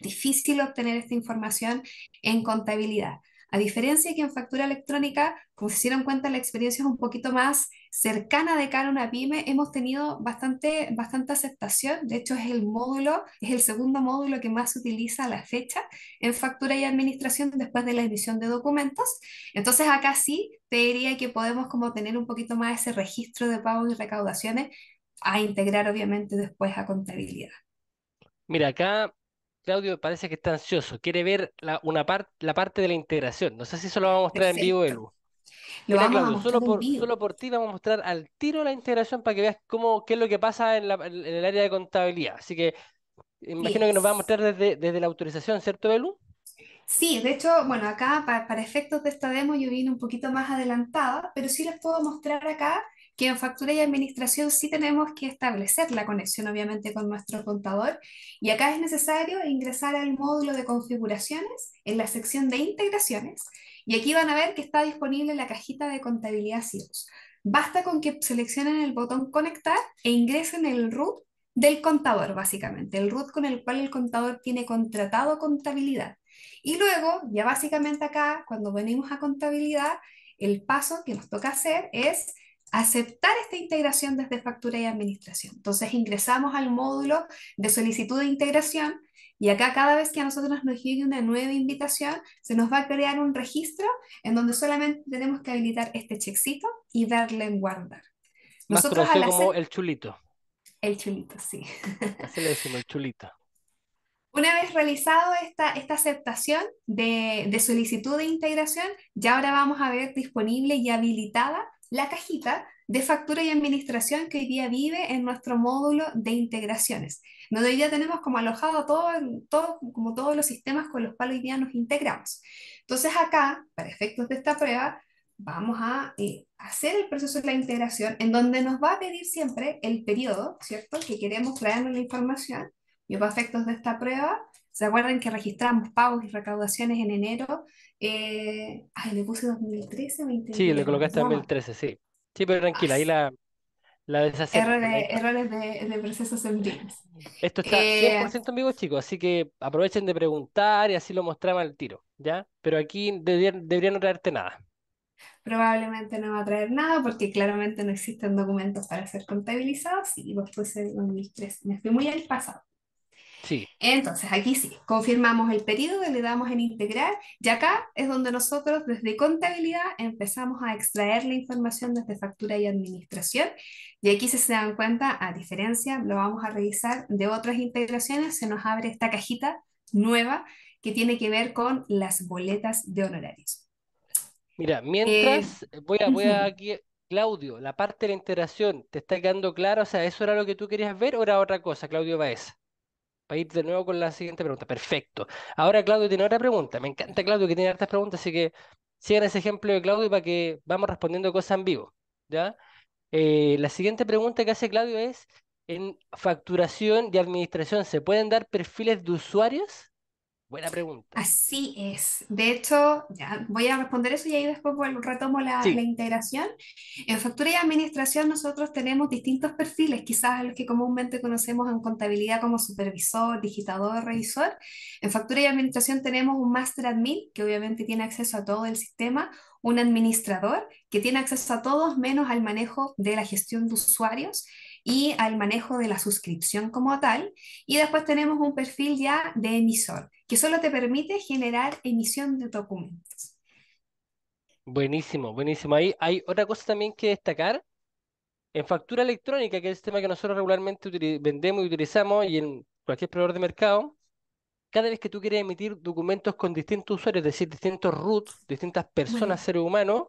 difícil obtener esta información en contabilidad. A diferencia de que en factura electrónica, como se hicieron cuenta, la experiencia es un poquito más cercana de cara a una pyme. Hemos tenido bastante, bastante aceptación. De hecho, es el módulo, es el segundo módulo que más se utiliza a la fecha en factura y administración después de la emisión de documentos. Entonces, acá sí te diría que podemos como tener un poquito más ese registro de pagos y recaudaciones a integrar, obviamente, después a contabilidad. Mira, acá Claudio parece que está ansioso, quiere ver la, una la parte de la integración. No sé si eso lo vamos a mostrar en vivo, Elu. Lo vamos a solo, por, solo por ti vamos a mostrar al tiro la integración para que veas cómo, qué es lo que pasa en, el área de contabilidad. Así que eh, imagino que nos va a mostrar desde, la autorización, ¿cierto, Elu? Sí, de hecho, bueno, acá para, efectos de esta demo yo vine un poquito más adelantada, pero sí les puedo mostrar acá que en factura y administración sí tenemos que establecer la conexión obviamente con nuestro contador y acá es necesario ingresar al módulo de configuraciones en la sección de integraciones y aquí van a ver que está disponible la cajita de contabilidad SIOS. Basta con que seleccionen el botón conectar e ingresen el root del contador básicamente, el root con el cual el contador tiene contratado contabilidad. Y luego, ya básicamente acá, cuando venimos a contabilidad, el paso que nos toca hacer es aceptar esta integración desde factura y administración. Entonces ingresamos al módulo de solicitud de integración y acá cada vez que a nosotros nos llegue una nueva invitación, se nos va a crear un registro en donde solamente tenemos que habilitar este chequecito y darle en guardar. Nosotros Más la como el chulito. El chulito, sí. Así le decimos, el chulito. Una vez realizado esta, esta aceptación de, de solicitud de integración, ya ahora vamos a ver disponible y habilitada la cajita de factura y administración que hoy día vive en nuestro módulo de integraciones, donde hoy día tenemos como alojado todo, como todos los sistemas con los cuales hoy día nos integramos. Entonces acá, para efectos de esta prueba, vamos a eh, hacer el proceso de la integración en donde nos va a pedir siempre el periodo, ¿cierto? Que queremos traernos la información. Yo para efectos de esta prueba ¿Se acuerdan que registramos pagos y recaudaciones en enero? Eh, ay, le puse 2013, 2013. Sí, le colocaste 2013, sí. Sí, pero tranquila, ahí la, la Errores, errores de, procesos procesos sembriles. Esto está 100% eh, en vivo, chicos, así que aprovechen de preguntar y así lo mostramos al tiro, ¿ya? Pero aquí deberían, no traerte nada. Probablemente no va a traer nada porque claramente no existen documentos para ser contabilizados y vos puse 2013 Me fui muy al pasado. Entonces, aquí sí, confirmamos el periodo, le damos en integrar y acá es donde nosotros desde contabilidad empezamos a extraer la información desde factura y administración. Y aquí si se dan cuenta, a diferencia, lo vamos a revisar de otras integraciones, se nos abre esta cajita nueva que tiene que ver con las boletas de honorarios. Mira, mientras eh, voy a, voy a aquí, Claudio, la parte de la integración, ¿te está quedando claro? O sea, ¿eso era lo que tú querías ver o era otra cosa, Claudio Baez? para ir de nuevo con la siguiente pregunta. Perfecto. Ahora Claudio tiene otra pregunta. Me encanta Claudio que tiene hartas preguntas, así que sigan ese ejemplo de Claudio para que vamos respondiendo cosas en vivo. ¿ya? Eh, la siguiente pregunta que hace Claudio es, ¿en facturación y administración se pueden dar perfiles de usuarios? Buena pregunta. Así es. De hecho, voy a responder eso y ahí después retomo la, la, integración. En factura y administración nosotros tenemos distintos perfiles, quizás los que comúnmente conocemos en contabilidad como supervisor, digitador, revisor. En factura y administración tenemos un master admin, que obviamente tiene acceso a todo el sistema, un administrador, que tiene acceso a todos menos al manejo de la gestión de usuarios y al manejo de la suscripción como tal. Y después tenemos un perfil ya de emisor, que solo te permite generar emisión de documentos. Buenísimo, buenísimo. Ahí hay otra cosa también que destacar. En factura electrónica, que es el sistema que nosotros regularmente vendemos y utilizamos y en cualquier proveedor de mercado, cada vez que tú quieres emitir documentos con distintos usuarios, es decir, distintos roots distintas personas, seres humanos,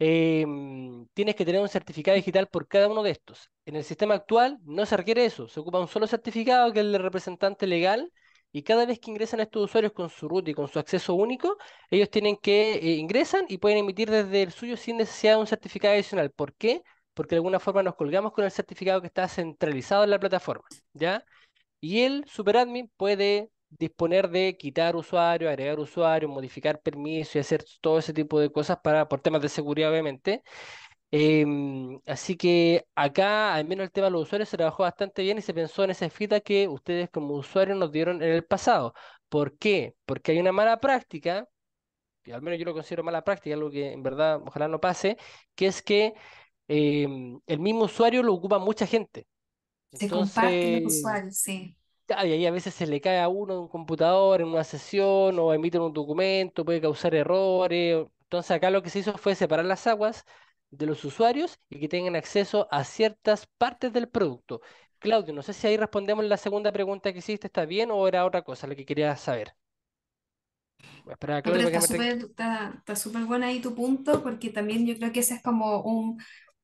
Em, tienes que tener un certificado digital por cada uno de estos. En el sistema actual no se requiere eso, se ocupa un solo certificado que es el representante legal y cada vez que ingresan estos usuarios con su root y con su acceso único, ellos tienen que ingresar eh, ingresan y pueden emitir desde el suyo sin necesidad de un certificado adicional. ¿Por qué? Porque de alguna forma nos colgamos con el certificado que está centralizado en la plataforma, ¿ya? Y el superadmin puede disponer de quitar usuario, agregar usuarios, modificar permiso y hacer todo ese tipo de cosas para, por temas de seguridad, obviamente. Em, así que acá, al menos el tema de los usuarios, se trabajó bastante bien y se pensó en esa fita que ustedes como usuarios nos dieron en el pasado. ¿Por qué? Porque hay una mala práctica, y al menos yo lo considero mala práctica, algo que en verdad ojalá no pase, que es que em, el mismo usuario lo ocupa mucha gente. Se comparte el usuario, sí y ahí a veces se le cae a uno de un computador, en una sesión, o emiten un documento, puede causar errores. Entonces acá lo que se hizo fue separar las aguas de los usuarios y que tengan acceso a ciertas partes del producto. Claudio, no sé si ahí respondemos la segunda pregunta que hiciste, ¿está bien o era otra cosa la que quería saber? Espera, Claudio, está súper buena ahí tu punto, porque también yo creo que ese es como un,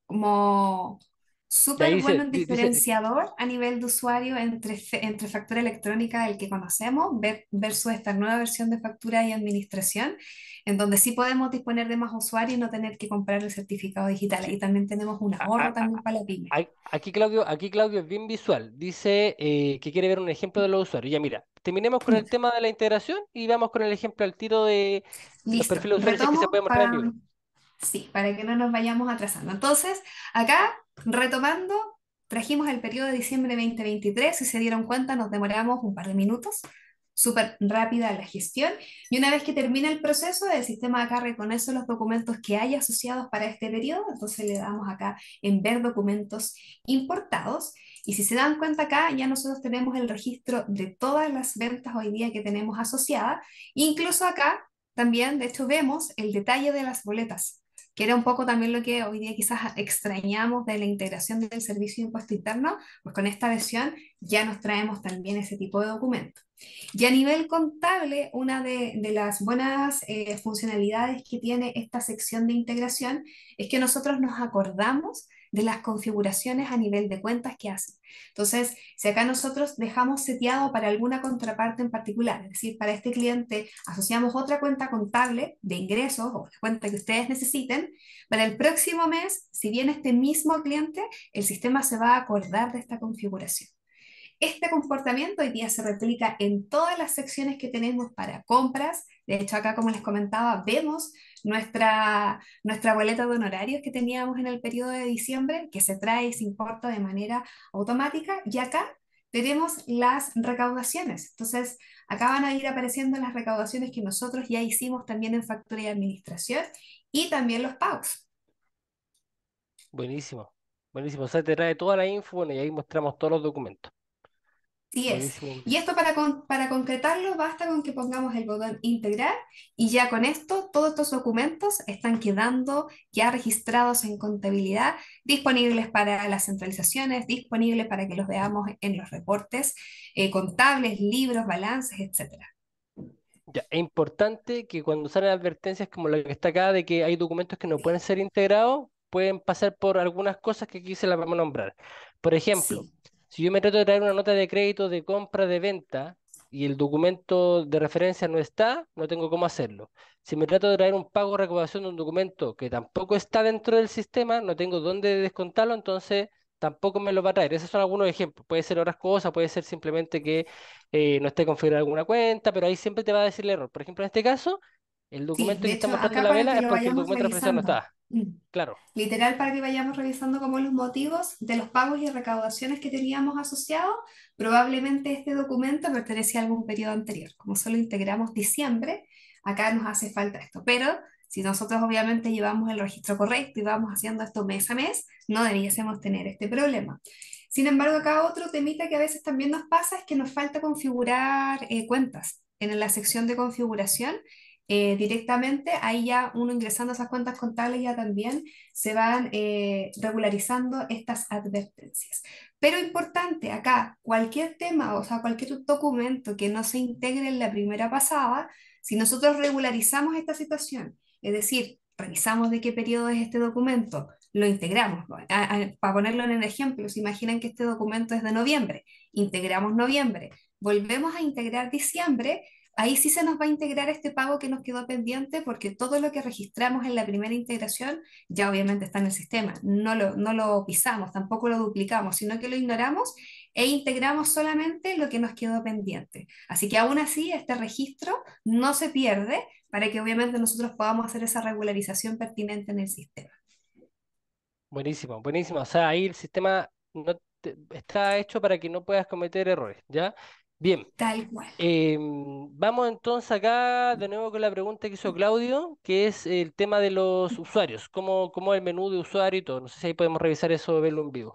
como Súper bueno diferenciador a nivel de usuario entre, entre factura electrónica, el que conocemos, versus esta nueva versión de factura y administración, en donde sí podemos disponer de más usuarios y no tener que comprar el certificado digital. Y también tenemos un ah, ahorro ah, ah, también para la pyme. Aquí Claudio, aquí Claudio es bien visual. Dice eh, que quiere ver un ejemplo de los usuarios. Ya mira, terminemos con el tema de la integración y vamos con el ejemplo al tiro de los perfiles de usuarios que se pueden mostrar en Sí, para que no nos vayamos atrasando. Entonces, acá Retomando, trajimos el periodo de diciembre 2023, si se dieron cuenta nos demoramos un par de minutos, súper rápida la gestión, y una vez que termina el proceso, el sistema acá reconoce los documentos que hay asociados para este periodo, entonces le damos acá en ver documentos importados, y si se dan cuenta acá, ya nosotros tenemos el registro de todas las ventas hoy día que tenemos asociadas, incluso acá también, de hecho, vemos el detalle de las boletas que era un poco también lo que hoy día quizás extrañamos de la integración del Servicio de Impuesto Interno, pues con esta versión ya nos traemos también ese tipo de documento. Y a nivel contable, una de, las buenas eh, funcionalidades que tiene esta sección de integración es que nosotros nos acordamos de las configuraciones a nivel de cuentas que hacen. Entonces, si acá nosotros dejamos seteado para alguna contraparte en particular, es decir, para este cliente asociamos otra cuenta contable de ingresos o la cuenta que ustedes necesiten, para el próximo mes, si viene este mismo cliente, el sistema se va a acordar de esta configuración. Este comportamiento hoy día se replica en todas las secciones que tenemos para compras. De hecho, acá, como les comentaba, vemos nuestra, nuestra boleta de honorarios que teníamos en el periodo de diciembre, que se trae y se importa de manera automática. Y acá tenemos las recaudaciones. Entonces, acá van a ir apareciendo las recaudaciones que nosotros ya hicimos también en factura y administración y también los pagos. Buenísimo, buenísimo. O sea, te trae toda la info, y ahí mostramos todos los documentos. Sí es. Y esto para, para concretarlo basta con que pongamos el botón integrar y ya con esto todos estos documentos están quedando ya registrados en contabilidad, disponibles para las centralizaciones, disponibles para que los veamos en los reportes eh, contables, libros, balances, etc. Ya, es importante que cuando salen advertencias como la que está acá de que hay documentos que no pueden ser integrados, pueden pasar por algunas cosas que aquí se las vamos a nombrar. Por ejemplo, si yo me trato de traer una nota de crédito de compra, de venta, y el documento de referencia no está, no tengo cómo hacerlo. Si me trato de traer un pago o recuperación de un documento que tampoco está dentro del sistema, no tengo dónde descontarlo, entonces tampoco me lo va a traer. Esos son algunos ejemplos. Puede ser otras cosas, puede ser simplemente que eh, no esté configurada alguna cuenta, pero ahí siempre te va a decir el error. Por ejemplo, en este caso, el documento que está mostrando la vela es porque el documento de referencia no está. Mm. Claro. Literal para que vayamos revisando como los motivos de los pagos y recaudaciones que teníamos asociados. Probablemente este documento pertenece a algún periodo anterior. Como solo integramos diciembre, acá nos hace falta esto. Pero si nosotros obviamente llevamos el registro correcto y vamos haciendo esto mes a mes, no debiésemos tener este problema. Sin embargo, acá otro temita que a veces también nos pasa es que nos falta configurar eh, cuentas. En la sección de configuración eh, directamente, ahí ya uno ingresando esas cuentas contables ya también se van eh, regularizando estas advertencias. Pero importante, acá cualquier tema, o sea, cualquier documento que no se integre en la primera pasada, si nosotros regularizamos esta situación, es decir, revisamos de qué periodo es este documento, lo integramos. para ponerlo en el ejemplo, se imaginan que este documento es de noviembre, integramos noviembre, volvemos a integrar diciembre, Ahí sí se nos va a integrar este pago que nos quedó pendiente porque todo lo que registramos en la primera integración ya obviamente está en el sistema. No lo, no lo pisamos, tampoco lo duplicamos, sino que lo ignoramos e integramos solamente lo que nos quedó pendiente. Así que aún así este registro no se pierde para que obviamente nosotros podamos hacer esa regularización pertinente en el sistema. Buenísimo, buenísimo. O sea, ahí el sistema no está hecho para que no puedas cometer errores, ¿ya? Bien. Tal cual. Em, vamos entonces acá de nuevo con la pregunta que hizo Claudio, que es el tema de los usuarios, cómo, cómo el menú de usuario y todo. No sé si ahí podemos revisar eso o verlo en vivo.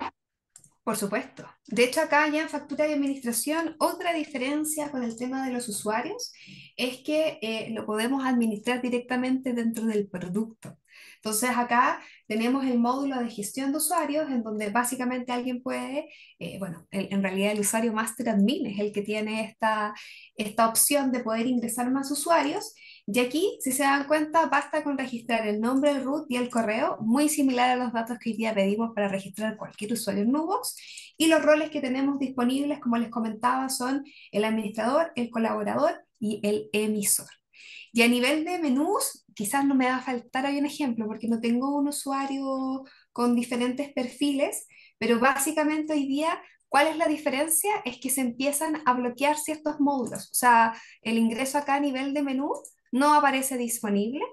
Por supuesto. De hecho, acá ya en factura de administración, otra diferencia con el tema de los usuarios es que eh, lo podemos administrar directamente dentro del producto. Entonces, acá tenemos el módulo de gestión de usuarios, en donde básicamente alguien puede, eh, bueno, en realidad el usuario master admin es el que tiene esta, esta opción de poder ingresar más usuarios. Y aquí, si se dan cuenta, basta con registrar el nombre, el root y el correo, muy similar a los datos que hoy día pedimos para registrar cualquier usuario en Nubox. Y los roles que tenemos disponibles, como les comentaba, son el administrador, el colaborador y el emisor. Y a nivel de menús, quizás no me va a faltar hay un ejemplo, porque no tengo un usuario con diferentes perfiles, pero básicamente hoy día, ¿cuál es la diferencia? Es que se empiezan a bloquear ciertos módulos, o sea, el ingreso acá a nivel de menú no aparece disponible,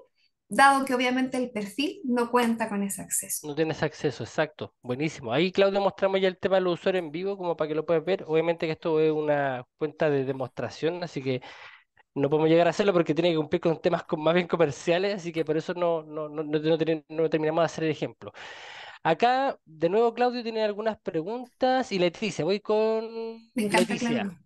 dado que obviamente el perfil no cuenta con ese acceso. No tienes acceso, exacto. Buenísimo. Ahí, Claudio, mostramos ya el tema del usuario en vivo, como para que lo puedas ver. Obviamente que esto es una cuenta de demostración, así que no podemos llegar a hacerlo porque tiene que cumplir con temas más bien comerciales, así que por eso no, no, terminamos de hacer el ejemplo. Acá, de nuevo, Claudio tiene algunas preguntas y Leticia, voy con Me Leticia.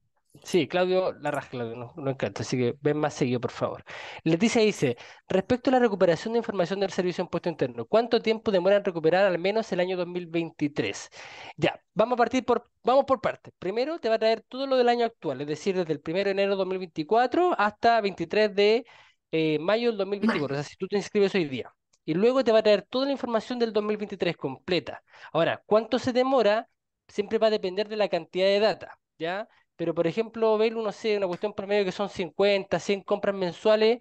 Sí, Claudio la Claudio, nos, no encanta, así que ven más seguido, por favor. Leticia dice, respecto a la recuperación de información del servicio de impuesto interno, ¿cuánto tiempo demora en recuperar al menos el año 2023? Ya, vamos a partir por, vamos por partes. Primero te va a traer todo lo del año actual, es decir, desde el 1 de enero de 2024 hasta 23 de eh, mayo del 2024, o sea, si tú te inscribes hoy día. Y luego te va a traer toda la información del 2023 completa. Ahora, ¿cuánto se demora? Siempre va a depender de la cantidad de data, ¿ya? pero por ejemplo, ver uno sé, una cuestión promedio que son 50, 100 compras mensuales,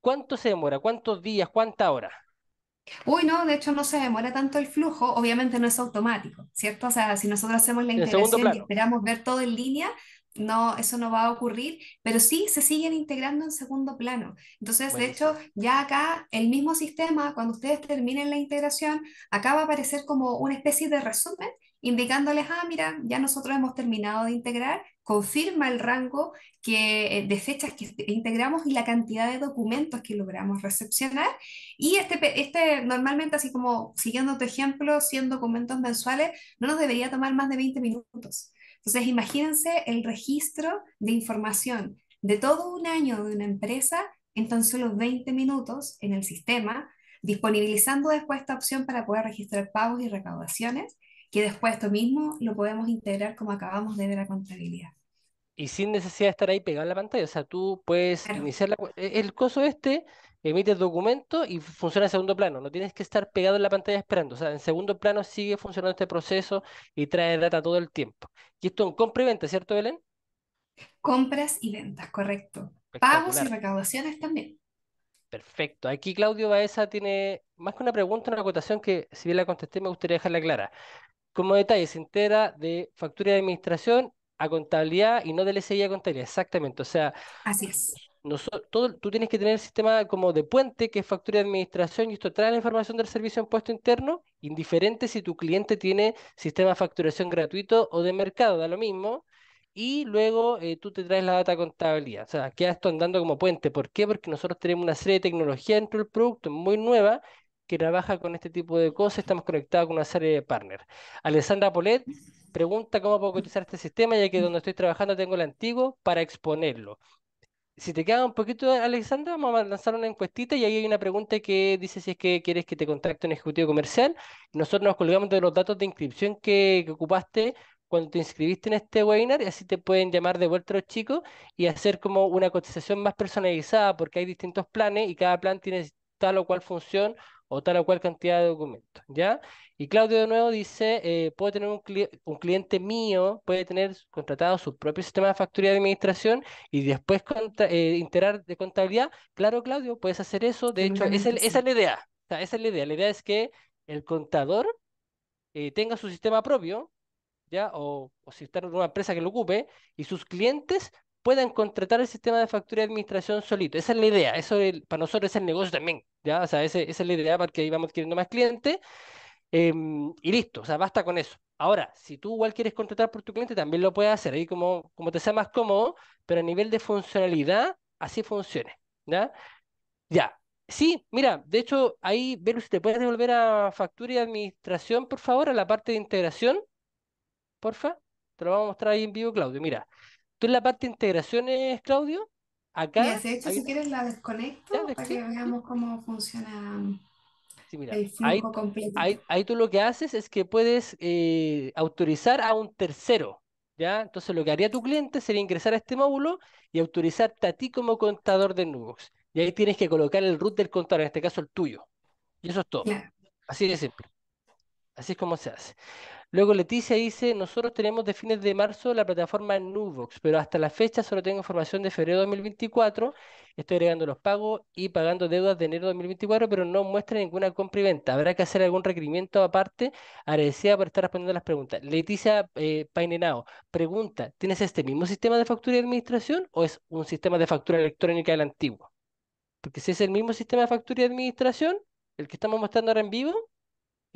¿cuánto se demora? ¿Cuántos días? ¿Cuánta hora? Uy, no, de hecho no se demora tanto el flujo, obviamente no es automático, ¿cierto? O sea, si nosotros hacemos la integración y esperamos ver todo en línea, no, eso no va a ocurrir, pero sí se siguen integrando en segundo plano. Entonces, de hecho, ya acá el mismo sistema, cuando ustedes terminen la integración, acá va a aparecer como una especie de resumen indicándoles, ah, mira, ya nosotros hemos terminado de integrar, confirma el rango que, eh, de fechas que integramos y la cantidad de documentos que logramos recepcionar. Y este, este normalmente, así como siguiendo tu ejemplo, 100 documentos mensuales, no nos debería tomar más de 20 minutos. Entonces, imagínense el registro de información de todo un año de una empresa en tan solo 20 minutos en el sistema, disponibilizando después esta opción para poder registrar pagos y recaudaciones que después esto mismo lo podemos integrar como acabamos de ver la contabilidad. Y sin necesidad de estar ahí pegado en la pantalla, o sea, tú puedes iniciar la, e-, el coso este, emites documento y funciona en segundo plano, no tienes que estar pegado en la pantalla esperando, o sea, en segundo plano sigue funcionando este proceso y trae data todo el tiempo. Y esto en compra y venta, ¿cierto, Belén? Compras y ventas, correcto. Pagos y recaudaciones también. Perfecto. Aquí Claudio Baeza tiene más que una pregunta, una acotación que si bien la contesté me gustaría dejarla clara como detalle, se entera de factura de administración a contabilidad y no de SI a contabilidad, exactamente. O sea, Así todo, tú tienes que tener el sistema como de puente, que es factura de administración, y esto trae la información del servicio de impuesto interno, indiferente si tu cliente tiene sistema de facturación gratuito o de mercado, da lo mismo, y luego eh, tú te traes la data de contabilidad. O sea, queda esto andando como puente. ¿Por qué? Porque nosotros tenemos una serie de tecnología dentro del producto muy nueva que trabaja con este tipo de cosas. Estamos conectados con una serie de partners. Alessandra Polet pregunta cómo puedo utilizar este sistema, ya que donde estoy trabajando tengo el antiguo para exponerlo. Si te queda un poquito, Alexandra, vamos a lanzar una encuestita y ahí hay una pregunta que dice si es que quieres que te contacte un ejecutivo comercial. Nosotros nos colgamos de los datos de inscripción que, que ocupaste cuando te inscribiste en este webinar y así te pueden llamar de vuelta los chicos y hacer como una cotización más personalizada porque hay distintos planes y cada plan tiene tal o cual función o tal o cual cantidad de documentos, ¿ya? Y Claudio de nuevo dice, eh, puede tener un, cliente mío, puede tener contratado su propio sistema de facturía de administración y después eh, integrar de contabilidad. Claro, Claudio, puedes hacer eso. De hecho, esa, es la idea. esa es la idea. La idea es que el contador eh, tenga su sistema propio, ¿ya? O, o si está en una empresa que lo ocupe, y sus clientes puedan contratar el sistema de factura y administración solito. Esa es la idea, eso para nosotros es el negocio también, ¿ya? O sea, esa es la idea para que ahí vamos adquiriendo más clientes em, y listo, o sea, basta con eso. Ahora, si tú igual quieres contratar por tu cliente, también lo puedes hacer, ahí como, como te sea más cómodo, pero a nivel de funcionalidad, así funcione, ¿ya? Ya, Sí, mira, de hecho, ahí, si ¿te puedes devolver a factura y administración, por favor, a la parte de integración? Porfa, te lo vamos a mostrar ahí en vivo, Claudio. Mira, Tú en la parte de integraciones, Claudio, acá. de hecho, si quieres la desconecto para que veamos cómo funciona. ahí, ahí, ahí, tú lo que haces es que puedes eh, autorizar a un tercero, ¿ya? Entonces lo que haría tu cliente sería ingresar a este módulo y autorizarte a ti como contador de Nubox. Y ahí tienes que colocar el root del contador, en este caso el tuyo. Y eso es todo. Así de simple. Así es como se hace. Luego Leticia dice, nosotros tenemos de fines de marzo la plataforma Nubox, pero hasta la fecha solo tengo información de febrero de 2024, estoy agregando los pagos y pagando deudas de enero de 2024, pero no muestra ninguna compra y venta. Habrá que hacer algún requerimiento aparte. Agradecida por estar respondiendo las preguntas. Leticia eh, Painenao pregunta, ¿tienes este mismo sistema de factura y administración o es un sistema de factura electrónica del antiguo? Porque si es el mismo sistema de factura y administración, el que estamos mostrando ahora en vivo,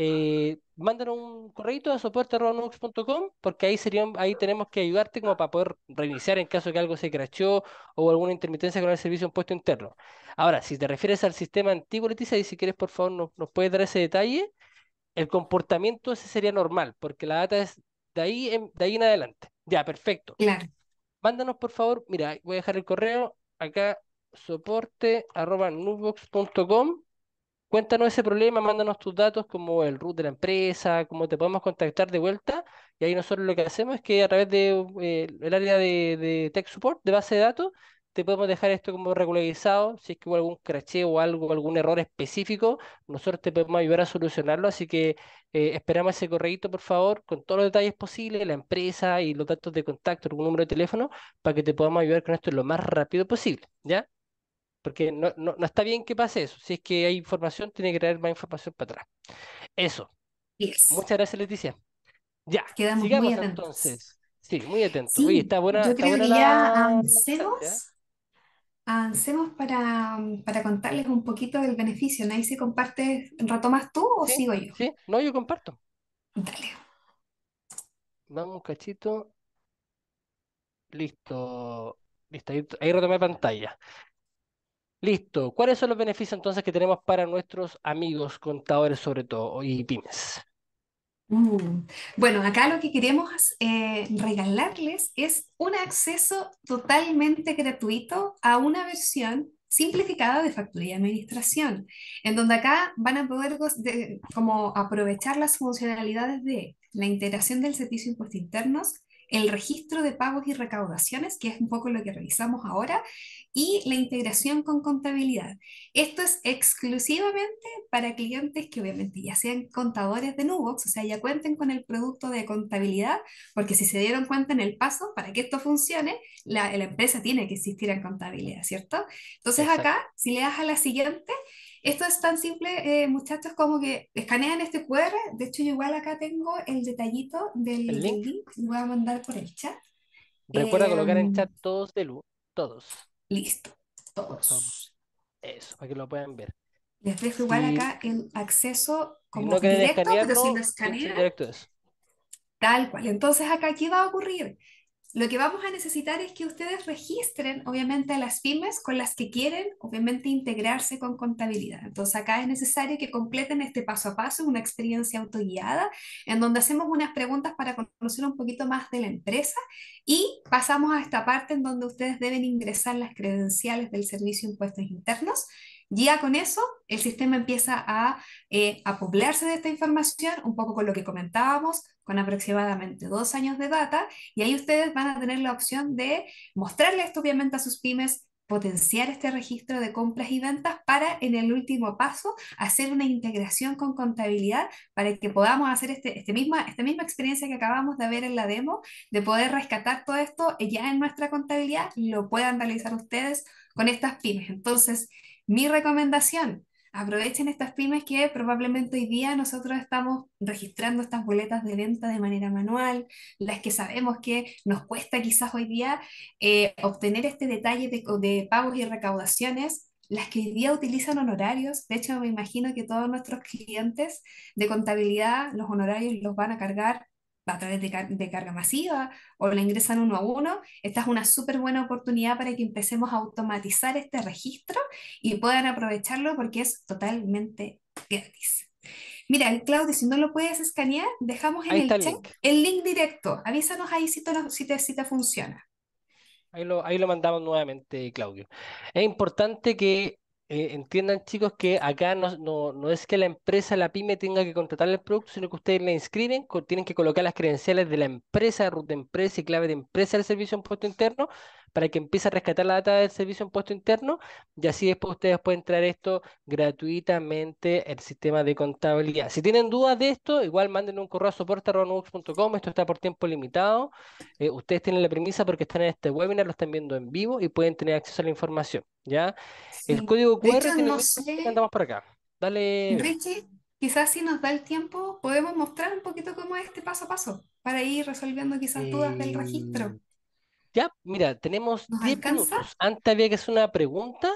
eh, mándanos un correo a soporte.com porque ahí serían, ahí tenemos que ayudarte como para poder reiniciar en caso de que algo se crachó o alguna intermitencia con el servicio en puesto interno. Ahora, si te refieres al sistema antiguo, Leticia, y si quieres, por favor, nos, nos puedes dar ese detalle, el comportamiento ese sería normal, porque la data es de ahí en, de ahí en adelante. Ya, perfecto. Claro. Mándanos, por favor, mira, voy a dejar el correo acá, soporte Cuéntanos ese problema, mándanos tus datos como el root de la empresa, cómo te podemos contactar de vuelta. Y ahí nosotros lo que hacemos es que a través del eh, área de, tech support, de base de datos, te podemos dejar esto como regularizado. Si es que hubo algún cracheo o algo, algún error específico, nosotros te podemos ayudar a solucionarlo. Así que eh, esperamos ese correíto, por favor, con todos los detalles posibles, la empresa y los datos de contacto, algún número de teléfono, para que te podamos ayudar con esto lo más rápido posible. ¿Ya? porque no, no, está bien que pase eso. Si es que hay información, tiene que traer más información para atrás. Eso. Muchas gracias, Leticia. Ya, Quedamos muy atentos. Sí, muy atentos. yo creo que ya ¿eh? avancemos, para, para, contarles un poquito del beneficio. ¿Nadie se comparte, retomas tú o sigo yo? Sí, no, yo comparto. Dale. Vamos, cachito. Listo. Listo, ahí, ahí retomé pantalla. Listo. ¿Cuáles son los beneficios entonces que tenemos para nuestros amigos contadores sobre todo y pymes? Mm. Bueno, acá lo que queremos eh, regalarles es un acceso totalmente gratuito a una versión simplificada de factura y administración, en donde acá van a poder como aprovechar las funcionalidades de la integración del servicio de impuestos internos, el registro de pagos y recaudaciones, que es un poco lo que revisamos ahora, y la integración con contabilidad. Esto es exclusivamente para clientes que obviamente ya sean contadores de Nubox, o sea, ya cuenten con el producto de contabilidad, porque si se dieron cuenta en el paso, para que esto funcione, la, empresa tiene que existir en contabilidad, ¿cierto? Entonces acá, si le das a la siguiente, esto es tan simple, eh, muchachos, como que escanean este QR. De hecho, yo igual acá tengo el detallito del link. voy a mandar por el chat. Recuerda colocar en em, chat todos de todos. Listo, todos. Eso, para que lo puedan ver. Les dejo igual acá el acceso como no directo, pero si lo directo es. Tal cual. Entonces acá, ¿qué va a ocurrir? lo que vamos a necesitar es que ustedes registren, obviamente, a las pymes con las que quieren, obviamente, integrarse con contabilidad. Entonces, acá es necesario que completen este paso a paso, una experiencia autoguiada, en donde hacemos unas preguntas para conocer un poquito más de la empresa y pasamos a esta parte en donde ustedes deben ingresar las credenciales del servicio de impuestos internos ya con eso, el sistema empieza a, eh, a, poblarse de esta información, un poco con lo que comentábamos, con aproximadamente dos años de data, y ahí ustedes van a tener la opción de mostrarle esto obviamente a sus pymes, potenciar este registro de compras y ventas para en el último paso hacer una integración con contabilidad para que podamos hacer este, este esta misma experiencia que acabamos de ver en la demo, de poder rescatar todo esto ya en nuestra contabilidad, lo puedan realizar ustedes con estas pymes. Entonces, mi recomendación, aprovechen estas pymes que probablemente hoy día nosotros estamos registrando estas boletas de venta de manera manual, las que sabemos que nos cuesta quizás hoy día eh, obtener este detalle de, de pagos y recaudaciones las que hoy día utilizan honorarios, de hecho me imagino que todos nuestros clientes de contabilidad, los honorarios los van a cargar a través de, carga masiva o la ingresan uno a uno, esta es una súper buena oportunidad para que empecemos a automatizar este registro y puedan aprovecharlo porque es totalmente gratis. Mira, Claudio, si no lo puedes escanear, dejamos en el check el link directo. Avísanos ahí si, si, te, funciona. Ahí lo, ahí lo mandamos nuevamente, Claudio. Es importante que eh, entiendan chicos que acá no, no, es que la empresa, la pyme tenga que contratar el producto, sino que ustedes la inscriben, tienen que colocar las credenciales de la empresa, root de empresa y clave de empresa del servicio en puesto interno para que empiece a rescatar la data del servicio en puesto interno y así después ustedes pueden traer esto gratuitamente el sistema de contabilidad. Si tienen dudas de esto, igual manden un correo a soporte.com, esto está por tiempo limitado. Eh, ustedes tienen la premisa porque están en este webinar, lo están viendo en vivo y pueden tener acceso a la información. ¿ya? El código QR hecho, no andamos por acá. Dale. Richie, quizás si nos da el tiempo, podemos mostrar un poquito cómo es este paso a paso, para ir resolviendo quizás dudas del registro. Em, ya, mira, tenemos 10 minutos. Antes había que hacer una pregunta.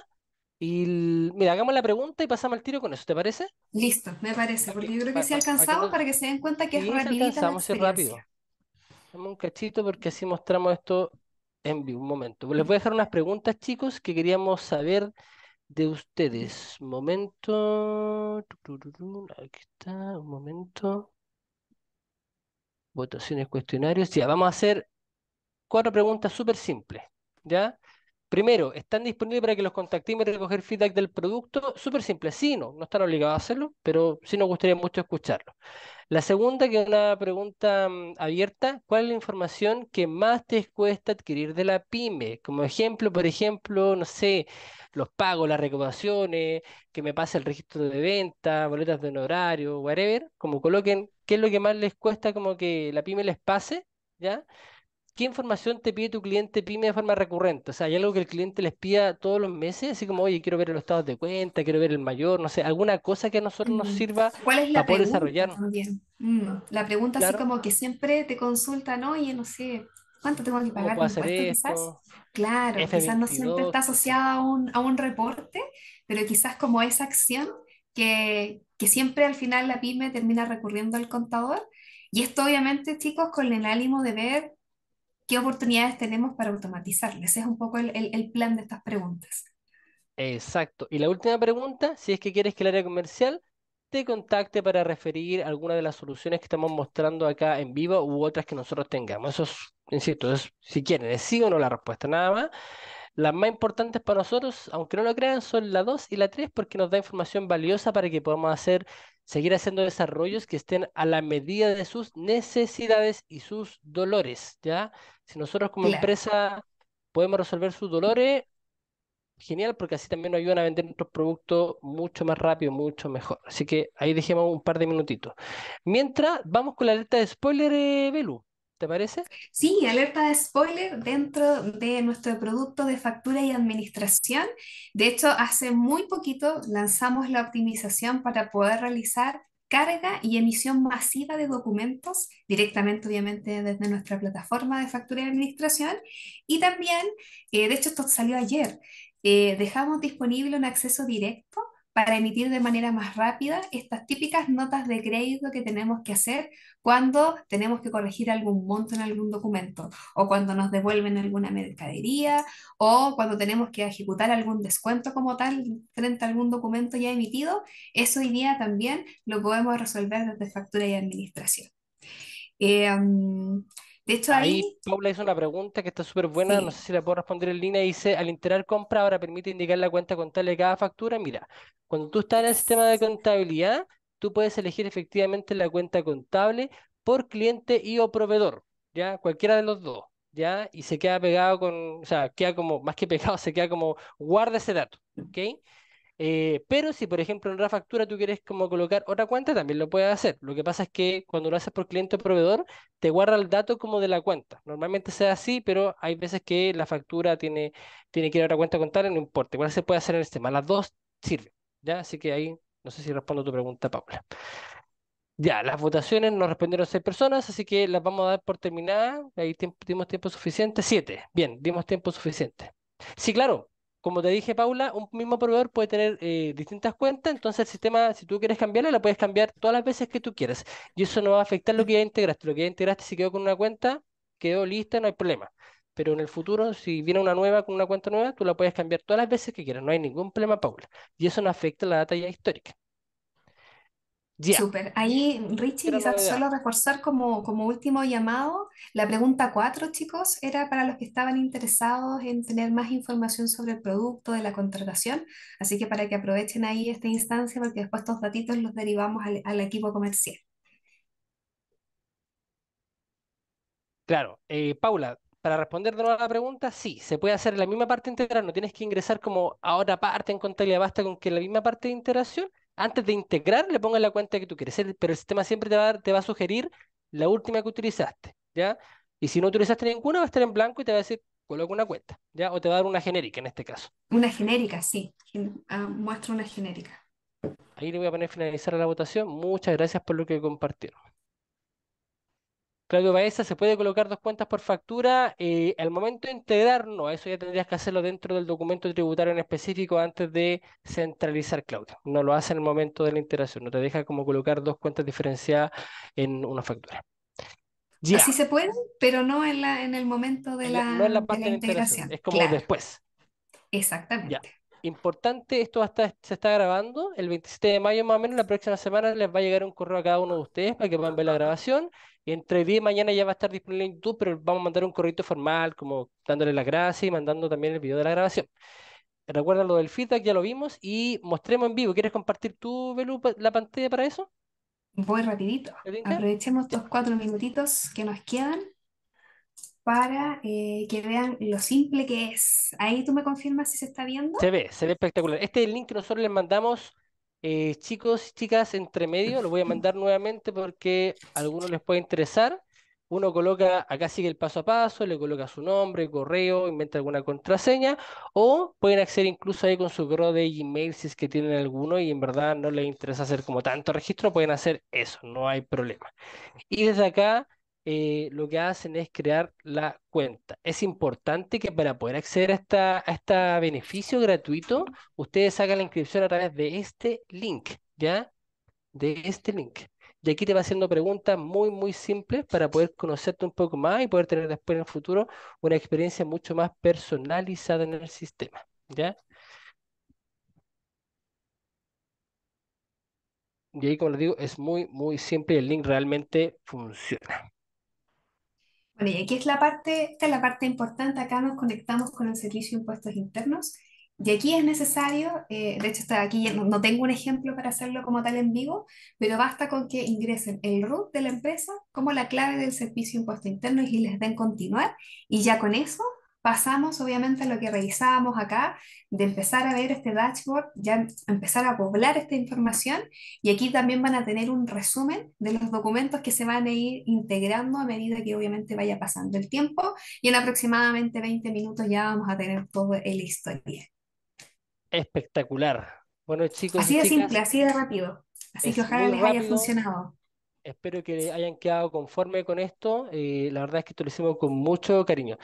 Y mira, hagamos la pregunta y pasamos al tiro con eso, ¿te parece? Listo, me parece, porque yo creo que sí alcanzamos para que se den cuenta que es rapidita Vamos a ir rápido. Hacemos un cachito porque así mostramos esto en Un momento. Les voy a dejar unas preguntas, chicos, que queríamos saber de ustedes. momento. Aquí está, un momento. Votaciones, cuestionarios. Ya, vamos a hacer cuatro preguntas súper simples. ¿Ya? Primero, ¿están disponibles para que los contactemos y recoger feedback del producto? Súper simple, sí, no, no están obligados a hacerlo, pero sí nos gustaría mucho escucharlo. La segunda, que es una pregunta mm, abierta, ¿cuál es la información que más te cuesta adquirir de la pyme? Como ejemplo, por ejemplo, no sé, los pagos, las recaudaciones, que me pase el registro de venta, boletas de honorario, whatever, como coloquen qué es lo que más les cuesta como que la pyme les pase, ¿ya? ¿qué información te pide tu cliente PYME de forma recurrente? O sea, ¿hay algo que el cliente les pida todos los meses? Así como, oye, quiero ver los estados de cuenta, quiero ver el mayor, no sé, alguna cosa que a nosotros nos mm, sirva ¿Cuál es la para poder desarrollarnos. Mm, la pregunta así como que siempre te consultan, oye, no sé, ¿cuánto tengo que pagar? ¿Cómo puedo hacer Claro, quizás no siempre está asociado a un, a un reporte, pero quizás como esa acción que, que siempre al final la pyme termina recurriendo al contador. Y esto obviamente, chicos, con el ánimo de ver qué oportunidades tenemos para automatizarles? Ese es un poco el, plan de estas preguntas. Exacto. Y la última pregunta, si es que quieres que el área comercial te contacte para referir alguna de las soluciones que estamos mostrando acá en vivo u otras que nosotros tengamos. Eso es, insisto, si quieren, es sí o no la respuesta, nada más. Las más importantes para nosotros, aunque no lo crean, son la 2 y la 3 porque nos da información valiosa para que podamos hacer seguir haciendo desarrollos que estén a la medida de sus necesidades y sus dolores, ¿ya? Si nosotros como empresa podemos resolver sus dolores, genial, porque así también nos ayudan a vender nuestros productos mucho más rápido, mucho mejor. Así que ahí dejemos un par de minutitos. Mientras, vamos con la alerta de spoiler, Velu eh, ¿Te parece? Sí, alerta de spoiler dentro de nuestro producto de factura y administración. De hecho, hace muy poquito lanzamos la optimización para poder realizar carga y emisión masiva de documentos directamente, obviamente, desde nuestra plataforma de factura y administración. Y también, eh, de hecho, esto salió ayer, eh, dejamos disponible un acceso directo para emitir de manera más rápida estas típicas notas de crédito que tenemos que hacer cuando tenemos que corregir algún monto en algún documento o cuando nos devuelven alguna mercadería o cuando tenemos que ejecutar algún descuento como tal frente a algún documento ya emitido. Eso hoy día también lo podemos resolver desde factura y administración. Eh, de hecho, ahí... Paula hizo una pregunta que está súper buena, no sé si la puedo responder en línea. Dice, al integrar compra ahora permite indicar la cuenta contable de cada factura. Mira, cuando tú estás en el sistema de contabilidad, tú puedes elegir efectivamente la cuenta contable por cliente y o proveedor, ¿ya? Cualquiera de los dos, ¿ya? Y se queda pegado con, o sea, queda como, más que pegado, se queda como, guarda ese dato, ¿ok? Eh, pero si, por ejemplo, en una factura tú quieres como colocar otra cuenta, también lo puedes hacer. Lo que pasa es que cuando lo haces por cliente o proveedor, te guarda el dato como de la cuenta. Normalmente sea así, pero hay veces que la factura tiene, tiene que ir a otra cuenta contable, no importa. Igual se puede hacer en el sistema. Las dos sirven. ¿ya? Así que ahí no sé si respondo tu pregunta, Paula. Ya, las votaciones nos respondieron seis personas, así que las vamos a dar por terminadas. Ahí dimos tiempo suficiente. Siete. Bien, dimos tiempo suficiente. Sí, claro, como te dije, Paula, un mismo proveedor puede tener eh, distintas cuentas, entonces el sistema, si tú quieres cambiarla, la puedes cambiar todas las veces que tú quieras. Y eso no va a afectar lo que ya integraste. Lo que ya integraste, si quedó con una cuenta, quedó lista, no hay problema. Pero en el futuro, si viene una nueva con una cuenta nueva, tú la puedes cambiar todas las veces que quieras, no hay ningún problema, Paula. Y eso no afecta la data ya histórica. Super, Súper. Ahí, Richie, quizás solo reforzar como, como último llamado, la pregunta cuatro chicos, era para los que estaban interesados en tener más información sobre el producto de la contratación, así que para que aprovechen ahí esta instancia, porque después estos datitos los derivamos al, equipo comercial. Claro, eh, Paula, para responder de nuevo a la pregunta, sí, se puede hacer la misma parte integral, no tienes que ingresar como a otra parte en contabilidad, basta con que la misma parte de integración antes de integrar, le pongas la cuenta que tú quieres. Pero el sistema siempre te va, a sugerir la última que utilizaste, ¿ya? Y si no utilizaste ninguna, va a estar en blanco y te va a decir, coloca una cuenta, ¿ya? O te va a dar una genérica en este caso. Una genérica, sí. Muestro ah, muestra una genérica. Ahí le voy a poner finalizar la votación. Muchas gracias por lo que compartieron. Claudio Baeza, se puede colocar dos cuentas por factura. Eh, al momento de integrar? No, eso ya tendrías que hacerlo dentro del documento tributario en específico antes de centralizar, Claudio. No lo hace en el momento de la integración, no te deja como colocar dos cuentas diferenciadas en una factura. Ya. Así se puede, pero no en, la, en el momento de la, no en la, parte de integración. Es como después. Exactamente. Importante, esto hasta, se está grabando el 27 de mayo más o menos, la próxima semana les va a llegar un correo a cada uno de ustedes para que puedan ver la grabación entre día y mañana ya va a estar disponible en YouTube, pero vamos a mandar un correo formal, como dándole las gracias y mandando también el video de la grabación. Recuerda lo del feedback, ya lo vimos, y mostremos en vivo. ¿Quieres compartir tú, Belu, la pantalla para eso? Voy rapidito. Aprovechemos estos cuatro minutitos que nos quedan para eh, que vean lo simple que es. Ahí tú me confirmas si se está viendo. Se ve, se ve espectacular. Este es el link que nosotros les mandamos eh, chicos chicos, chicas, entre medio, lo voy a mandar nuevamente porque a algunos les puede interesar. Uno coloca, acá sigue el paso a paso, le coloca su nombre, correo, inventa alguna contraseña, o pueden acceder incluso ahí con su correo de Gmail si es que tienen alguno y en verdad no les interesa hacer como tanto registro, pueden hacer eso, no hay problema. Y desde acá eh, lo que hacen es crear la cuenta. Es importante que para poder acceder a, esta, a este beneficio gratuito, ustedes hagan la inscripción a través de este link, ¿ya? De este link. Y aquí te va haciendo preguntas muy, muy simples para poder conocerte un poco más y poder tener después en el futuro una experiencia mucho más personalizada en el sistema, ¿ya? Y ahí, como les digo, es muy, muy simple y el link realmente funciona. Bueno, y aquí es la parte, esta es la parte importante, acá nos conectamos con el Servicio de Impuestos Internos y aquí es necesario, eh, de hecho está aquí no, no, tengo un ejemplo para hacerlo como tal en vivo, pero basta con que ingresen el root de la empresa como la clave del Servicio de Impuestos Internos y les den continuar y ya con eso pasamos obviamente a lo que revisábamos acá, de empezar a ver este dashboard, ya empezar a poblar esta información y aquí también van a tener un resumen de los documentos que se van a ir integrando a medida que obviamente vaya pasando el tiempo y en aproximadamente 20 minutos ya vamos a tener todo el historial. Espectacular. Bueno chicos. Así de simple, así de rápido. Así que ojalá les haya funcionado espero que hayan quedado conforme con esto. Eh, la verdad es que esto lo hicimos con mucho cariño.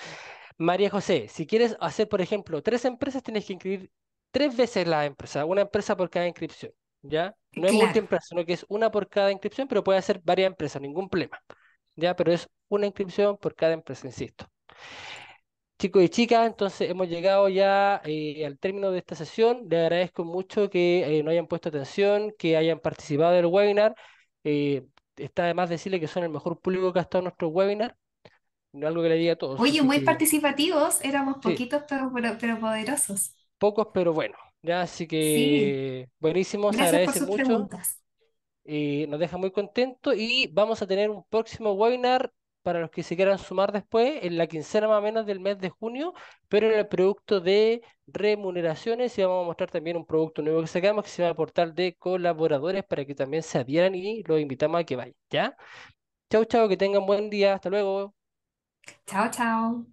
María José, si quieres hacer, por ejemplo, tres empresas, tienes que inscribir tres veces la empresa, una empresa por cada inscripción, ¿ya? No es multiempresa, sino que es una por cada inscripción, pero puede hacer varias empresas, ningún problema, ¿ya? Pero es una inscripción por cada empresa, insisto. Chicos y chicas, entonces hemos llegado ya eh, al término de esta sesión. Les agradezco mucho que eh, nos no hayan puesto atención, que hayan participado del webinar. Eh, está además decirle que son el mejor público que ha estado en nuestro webinar algo que le diga a todos. Oye, muy participativos, éramos poquitos pero, pero, poderosos. Pocos pero bueno, ya así que buenísimo, se agradece mucho. nos deja muy contentos y vamos a tener un próximo webinar para los que se quieran sumar después, en la quincena más o menos del mes de junio, pero en el producto de remuneraciones y vamos a mostrar también un producto nuevo que sacamos que se llama Portal de Colaboradores para que también se adhieran y los invitamos a que vayan, ¿ya? Chau, chau, que tengan buen día, hasta luego. Chao, chao.